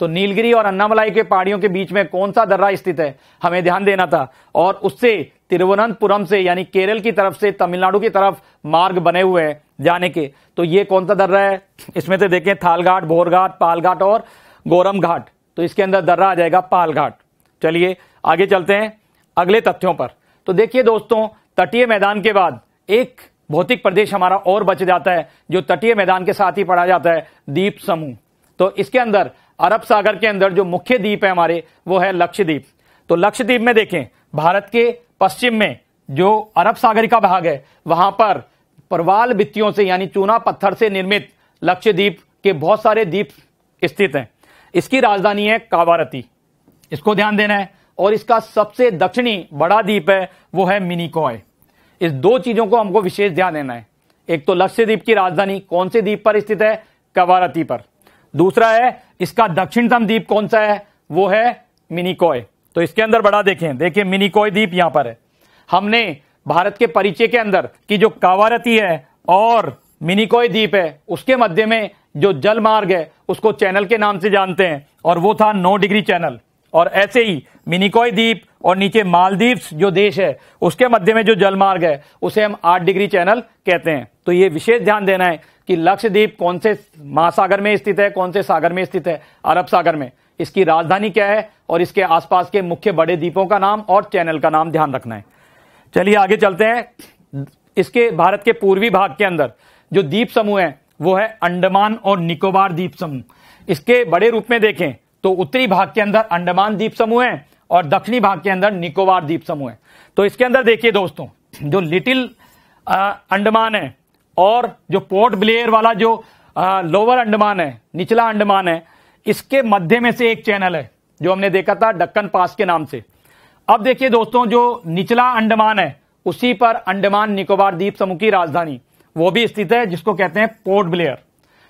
तो नीलगिरी और अन्नामलाई के पहाड़ियों के बीच में कौन सा दर्रा स्थित है हमें ध्यान देना था और उससे तिरुवनंतपुरम से यानी केरल की तरफ से तमिलनाडु की तरफ मार्ग बने हुए हैं जाने के तो ये कौन सा दर्रा है इसमें से देखें थालघाट भोरघाट पालघाट और गोरम घाट तो इसके अंदर दर्रा आ जाएगा पालघाट चलिए आगे चलते हैं अगले तथ्यों पर तो देखिए दोस्तों तटीय मैदान के बाद एक भौतिक प्रदेश हमारा और बच जाता है जो तटीय मैदान के साथ ही पढ़ा जाता है द्वीप समूह तो इसके अंदर अरब सागर के अंदर जो मुख्य द्वीप है हमारे वो है लक्षद्वीप तो लक्षद्वीप में देखें भारत के पश्चिम में जो अरब सागर का भाग है वहां पर परवाल भित्तियों से यानी चूना पत्थर से निर्मित लक्षद्वीप के बहुत सारे द्वीप स्थित हैं इसकी राजधानी है कावारती इसको ध्यान देना है और इसका सबसे दक्षिणी बड़ा द्वीप है वो है मिनीकॉय इस दो चीजों को हमको विशेष ध्यान देना है एक तो लक्षद्वीप की राजधानी कौन से द्वीप पर स्थित है कवारती पर दूसरा है इसका दक्षिणतम द्वीप कौन सा है वो है मिनिकॉय तो इसके अंदर बड़ा देखें देखिए मिनिकॉय द्वीप यहां पर है हमने भारत के परिचय के अंदर की जो कावारती है और मिनिकॉय द्वीप है उसके मध्य में जो जल मार्ग है उसको चैनल के नाम से जानते हैं और वो था नौ डिग्री चैनल और ऐसे ही मिनिकॉय द्वीप और नीचे मालदीव्स जो देश है उसके मध्य में जो जलमार्ग है उसे हम आठ डिग्री चैनल कहते हैं तो ये विशेष ध्यान देना है कि लक्षद्वीप कौन से महासागर में स्थित है कौन से सागर में स्थित है अरब सागर में इसकी राजधानी क्या है और इसके आसपास के मुख्य बड़े द्वीपों का नाम और चैनल का नाम ध्यान रखना है चलिए आगे चलते हैं इसके भारत के पूर्वी भाग के अंदर जो द्वीप समूह है वो है अंडमान और निकोबार द्वीप समूह इसके बड़े रूप में देखें तो उत्तरी भाग के अंदर अंडमान द्वीप समूह है और दक्षिणी भाग के अंदर निकोबार द्वीप समूह है तो इसके अंदर देखिए दोस्तों जो लिटिल अंडमान है और जो पोर्ट ब्लेयर वाला जो लोअर अंडमान है निचला अंडमान है इसके मध्य में से एक चैनल है जो हमने देखा था डक्कन पास के नाम से अब देखिए दोस्तों जो निचला अंडमान है उसी पर अंडमान निकोबार द्वीप समूह की राजधानी वो भी स्थित है जिसको कहते हैं पोर्ट ब्लेयर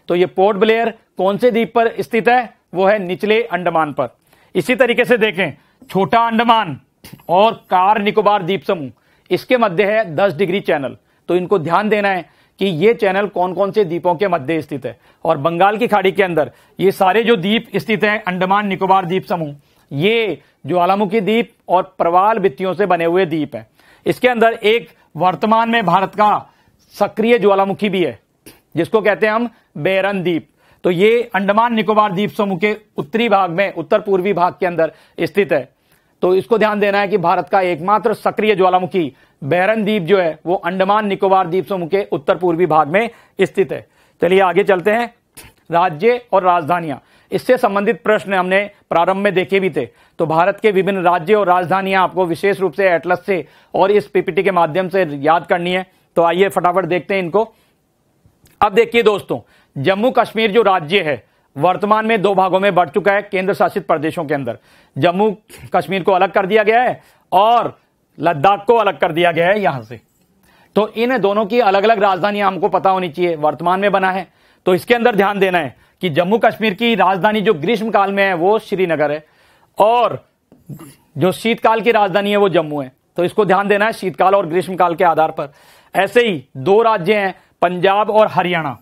तो ये पोर्ट ब्लेयर कौन से द्वीप पर स्थित है वो है निचले अंडमान पर इसी तरीके से देखें छोटा अंडमान और कार निकोबार द्वीप समूह इसके मध्य है 10 डिग्री चैनल तो इनको ध्यान देना है कि ये चैनल कौन कौन से द्वीपों के मध्य स्थित है और बंगाल की खाड़ी के अंदर ये सारे जो द्वीप स्थित हैं अंडमान निकोबार द्वीप समूह ये ज्वालामुखी द्वीप और प्रवाल भित्तियों से बने हुए द्वीप हैं इसके अंदर एक वर्तमान में भारत का सक्रिय ज्वालामुखी भी है जिसको कहते हैं हम बेरन द्वीप तो ये अंडमान निकोबार द्वीप समूह के उत्तरी भाग में उत्तर पूर्वी भाग के अंदर स्थित है तो इसको ध्यान देना है कि भारत का एकमात्र सक्रिय ज्वालामुखी बहरन द्वीप जो है वो अंडमान निकोबार द्वीप समूह के उत्तर पूर्वी भाग में स्थित है चलिए आगे चलते हैं राज्य और राजधानियां इससे संबंधित प्रश्न हमने प्रारंभ में देखे भी थे तो भारत के विभिन्न राज्य और राजधानियां आपको विशेष रूप से एटलस से और इस पीपीटी के माध्यम से याद करनी है तो आइए फटाफट देखते हैं इनको अब देखिए दोस्तों जम्मू कश्मीर जो राज्य है वर्तमान में दो भागों में बढ़ चुका है केंद्र शासित प्रदेशों के अंदर जम्मू कश्मीर को अलग कर दिया गया है और लद्दाख को अलग कर दिया गया है यहां से तो इन दोनों की अलग अलग राजधानियां हमको पता होनी चाहिए वर्तमान में बना है तो इसके अंदर ध्यान देना है कि जम्मू कश्मीर की राजधानी जो ग्रीष्म काल में है वो श्रीनगर है और जो शीतकाल की राजधानी है वो जम्मू है तो इसको ध्यान देना है शीतकाल और ग्रीष्मकाल के आधार पर ऐसे ही दो राज्य हैं पंजाब और हरियाणा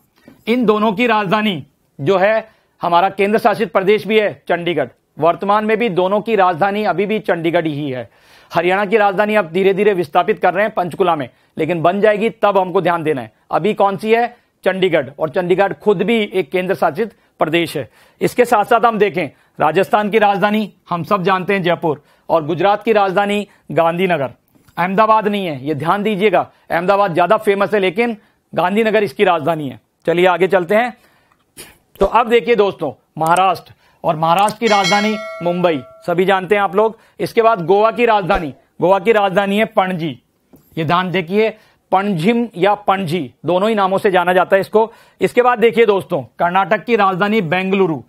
इन दोनों की राजधानी जो है हमारा केंद्र शासित प्रदेश भी है चंडीगढ़ वर्तमान में भी दोनों की राजधानी अभी भी चंडीगढ़ ही है हरियाणा की राजधानी अब धीरे धीरे विस्थापित कर रहे हैं पंचकुला में लेकिन बन जाएगी तब हमको ध्यान देना है अभी कौन सी है चंडीगढ़ और चंडीगढ़ खुद भी एक केंद्र शासित प्रदेश है इसके साथ साथ हम देखें राजस्थान की राजधानी हम सब जानते हैं जयपुर और गुजरात की राजधानी गांधीनगर अहमदाबाद नहीं है ये ध्यान दीजिएगा अहमदाबाद ज्यादा फेमस है लेकिन गांधीनगर इसकी राजधानी है चलिए आगे चलते हैं तो अब देखिए दोस्तों महाराष्ट्र और महाराष्ट्र की राजधानी मुंबई सभी जानते हैं आप लोग इसके बाद गोवा की राजधानी गोवा की राजधानी है पणजी ये ध्यान देखिए पणजिम या पणजी दोनों ही नामों से जाना जाता है इसको इसके बाद देखिए दोस्तों कर्नाटक की राजधानी बेंगलुरु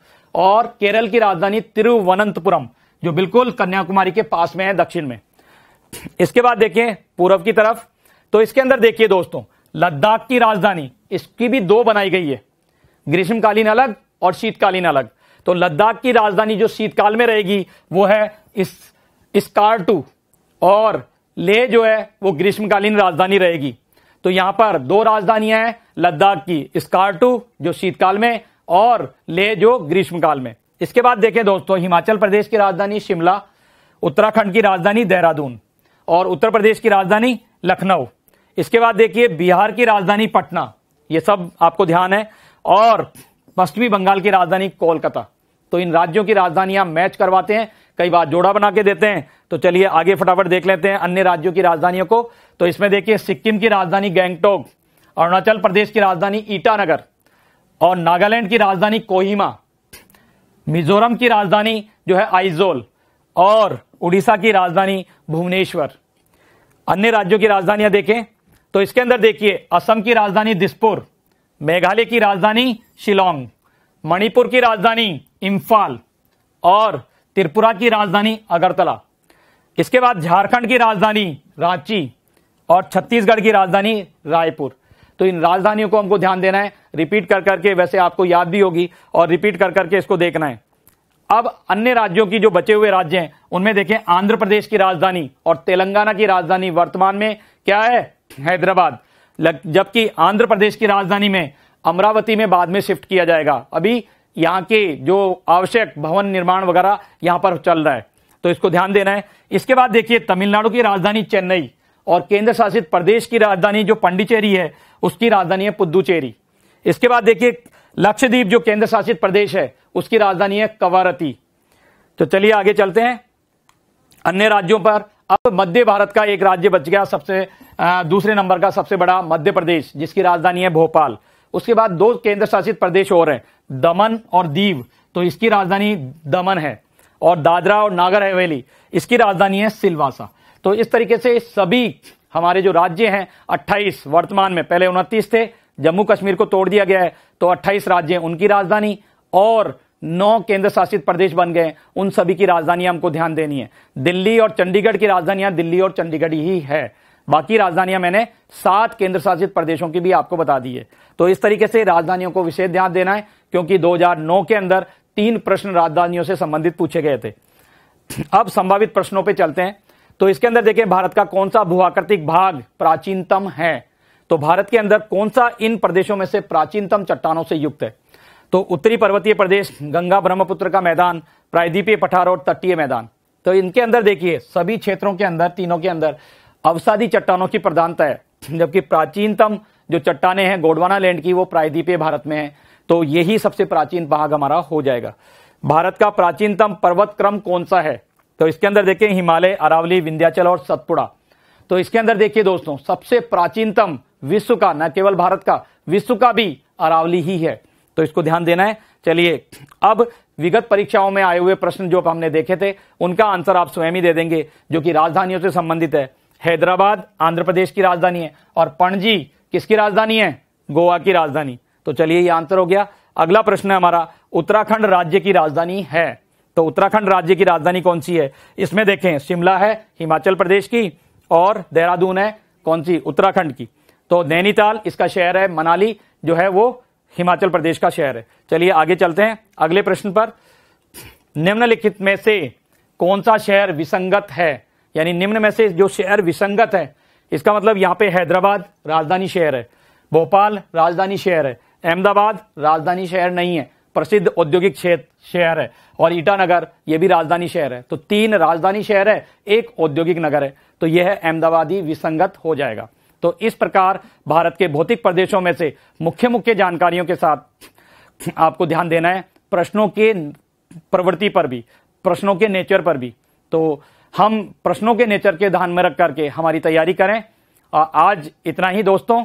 और केरल की राजधानी तिरुवनंतपुरम जो बिल्कुल कन्याकुमारी के पास में है दक्षिण में इसके बाद देखिए पूर्व की तरफ तो इसके अंदर देखिए दोस्तों लद्दाख की राजधानी इसकी भी दो बनाई गई है ग्रीष्मकालीन अलग और शीतकालीन अलग तो लद्दाख की राजधानी जो शीतकाल में रहेगी वो है इस इसकारटू और लेह जो है वो ग्रीष्मकालीन राजधानी रहेगी तो यहां पर दो राजधानियां हैं लद्दाख की इसकारटू जो शीतकाल में और लेह जो ग्रीष्मकाल में इसके बाद देखें दोस्तों हिमाचल प्रदेश की राजधानी शिमला उत्तराखंड की राजधानी देहरादून और उत्तर प्रदेश की राजधानी लखनऊ इसके बाद देखिए बिहार की राजधानी पटना ये सब आपको ध्यान है और पश्चिमी बंगाल की राजधानी कोलकाता तो इन राज्यों की राजधानियां मैच करवाते हैं कई बार जोड़ा बना के देते हैं तो चलिए आगे फटाफट देख लेते हैं अन्य राज्यों की राजधानियों को तो इसमें देखिए सिक्किम की राजधानी गैंगटोक अरुणाचल प्रदेश की राजधानी ईटानगर और नागालैंड की राजधानी कोहिमा मिजोरम की राजधानी जो है आइजोल और उड़ीसा की राजधानी भुवनेश्वर अन्य राज्यों की राजधानियां देखें तो इसके अंदर देखिए असम की राजधानी दिसपुर मेघालय की राजधानी शिलोंग मणिपुर की राजधानी इम्फाल और त्रिपुरा की राजधानी अगरतला इसके बाद झारखंड की राजधानी रांची और छत्तीसगढ़ की राजधानी रायपुर तो इन राजधानियों को हमको ध्यान देना है रिपीट कर करके वैसे आपको याद भी होगी और रिपीट कर करके इसको देखना है अब अन्य राज्यों की जो बचे हुए राज्य हैं उनमें देखें आंध्र प्रदेश की राजधानी और तेलंगाना की राजधानी वर्तमान में क्या है हैदराबाद जबकि आंध्र प्रदेश की राजधानी में अमरावती में बाद में शिफ्ट किया जाएगा अभी यहाँ के जो आवश्यक भवन निर्माण वगैरह यहाँ पर चल रहा है तो इसको ध्यान देना है इसके बाद देखिए तमिलनाडु की राजधानी चेन्नई और केंद्र शासित प्रदेश की राजधानी जो पंडिचेरी है उसकी राजधानी है पुद्दुचेरी इसके बाद देखिए लक्षद्वीप जो केंद्र शासित प्रदेश है उसकी राजधानी है कवारती तो चलिए आगे चलते हैं अन्य राज्यों पर अब मध्य भारत का एक राज्य बच गया सबसे दूसरे नंबर का सबसे बड़ा मध्य प्रदेश जिसकी राजधानी है भोपाल उसके बाद दो केंद्र शासित प्रदेश और हैं दमन और दीव तो इसकी राजधानी दमन है और दादरा और नागर हवेली इसकी राजधानी है सिलवासा तो इस तरीके से सभी हमारे जो राज्य हैं 28 वर्तमान में पहले उनतीस थे जम्मू कश्मीर को तोड़ दिया गया है तो 28 राज्य हैं उनकी राजधानी और नौ केंद्र शासित प्रदेश बन गए उन सभी की राजधानी हमको ध्यान देनी है दिल्ली और चंडीगढ़ की राजधानियां दिल्ली और चंडीगढ़ ही है बाकी राजधानियां मैंने सात केंद्र शासित प्रदेशों की भी आपको बता दी है तो इस तरीके से राजधानियों को विशेष ध्यान देना है क्योंकि 2009 के अंदर तीन प्रश्न राजधानियों से संबंधित पूछे गए थे अब संभावित प्रश्नों पर चलते हैं तो इसके अंदर देखें भारत का कौन सा भूआकृतिक भाग प्राचीनतम है तो भारत के अंदर कौन सा इन प्रदेशों में से प्राचीनतम चट्टानों से युक्त है तो उत्तरी पर्वतीय प्रदेश गंगा ब्रह्मपुत्र का मैदान प्रायद्वीपीय पठार और तटीय मैदान तो इनके अंदर देखिए सभी क्षेत्रों के अंदर तीनों के अंदर अवसादी चट्टानों की प्रधानता है जबकि प्राचीनतम जो चट्टाने हैं गोडवाना लैंड की वो प्रायद्वीपीय भारत में है तो यही सबसे प्राचीन भाग हमारा हो जाएगा भारत का प्राचीनतम पर्वत क्रम कौन सा है तो इसके अंदर देखिए हिमालय अरावली विंध्याचल और सतपुड़ा तो इसके अंदर देखिए दोस्तों सबसे प्राचीनतम विश्व का न केवल भारत का विश्व का भी अरावली ही है तो इसको ध्यान देना है चलिए अब विगत परीक्षाओं में आए हुए प्रश्न जो हमने देखे थे उनका आंसर आप स्वयं ही दे देंगे जो कि राजधानियों से संबंधित है हैदराबाद आंध्र प्रदेश की राजधानी है और पणजी किसकी राजधानी है गोवा की राजधानी तो चलिए ये आंसर हो गया अगला प्रश्न है हमारा उत्तराखंड राज्य की राजधानी है तो उत्तराखंड राज्य की राजधानी कौन सी है इसमें देखें शिमला है हिमाचल प्रदेश की और देहरादून है कौन सी उत्तराखंड की तो नैनीताल इसका शहर है मनाली जो है वो हिमाचल प्रदेश का शहर है चलिए आगे चलते हैं अगले प्रश्न पर निम्नलिखित में से कौन सा शहर विसंगत है यानी निम्न में से जो शहर विसंगत है इसका मतलब यहाँ पे हैदराबाद राजधानी शहर है भोपाल राजधानी शहर है अहमदाबाद राजधानी शहर नहीं है प्रसिद्ध औद्योगिक क्षेत्र शहर है और ईटानगर ये भी राजधानी शहर है तो तीन राजधानी शहर है एक औद्योगिक नगर है तो यह अहमदाबादी विसंगत हो जाएगा तो इस प्रकार भारत के भौतिक प्रदेशों में से मुख्य मुख्य जानकारियों के साथ आपको ध्यान देना है प्रश्नों के प्रवृत्ति पर भी प्रश्नों के नेचर पर भी तो हम प्रश्नों के नेचर के ध्यान में रख करके हमारी तैयारी करें आज इतना ही दोस्तों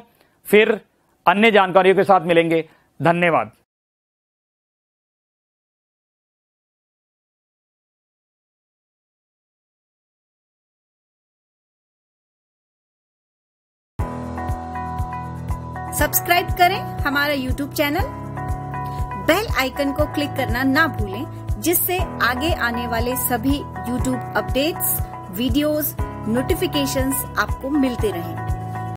फिर अन्य जानकारियों के साथ मिलेंगे धन्यवाद सब्सक्राइब करें हमारा यूट्यूब चैनल बेल आइकन को क्लिक करना ना भूलें जिससे आगे आने वाले सभी YouTube अपडेट्स वीडियोस, नोटिफिकेशंस आपको मिलते रहें।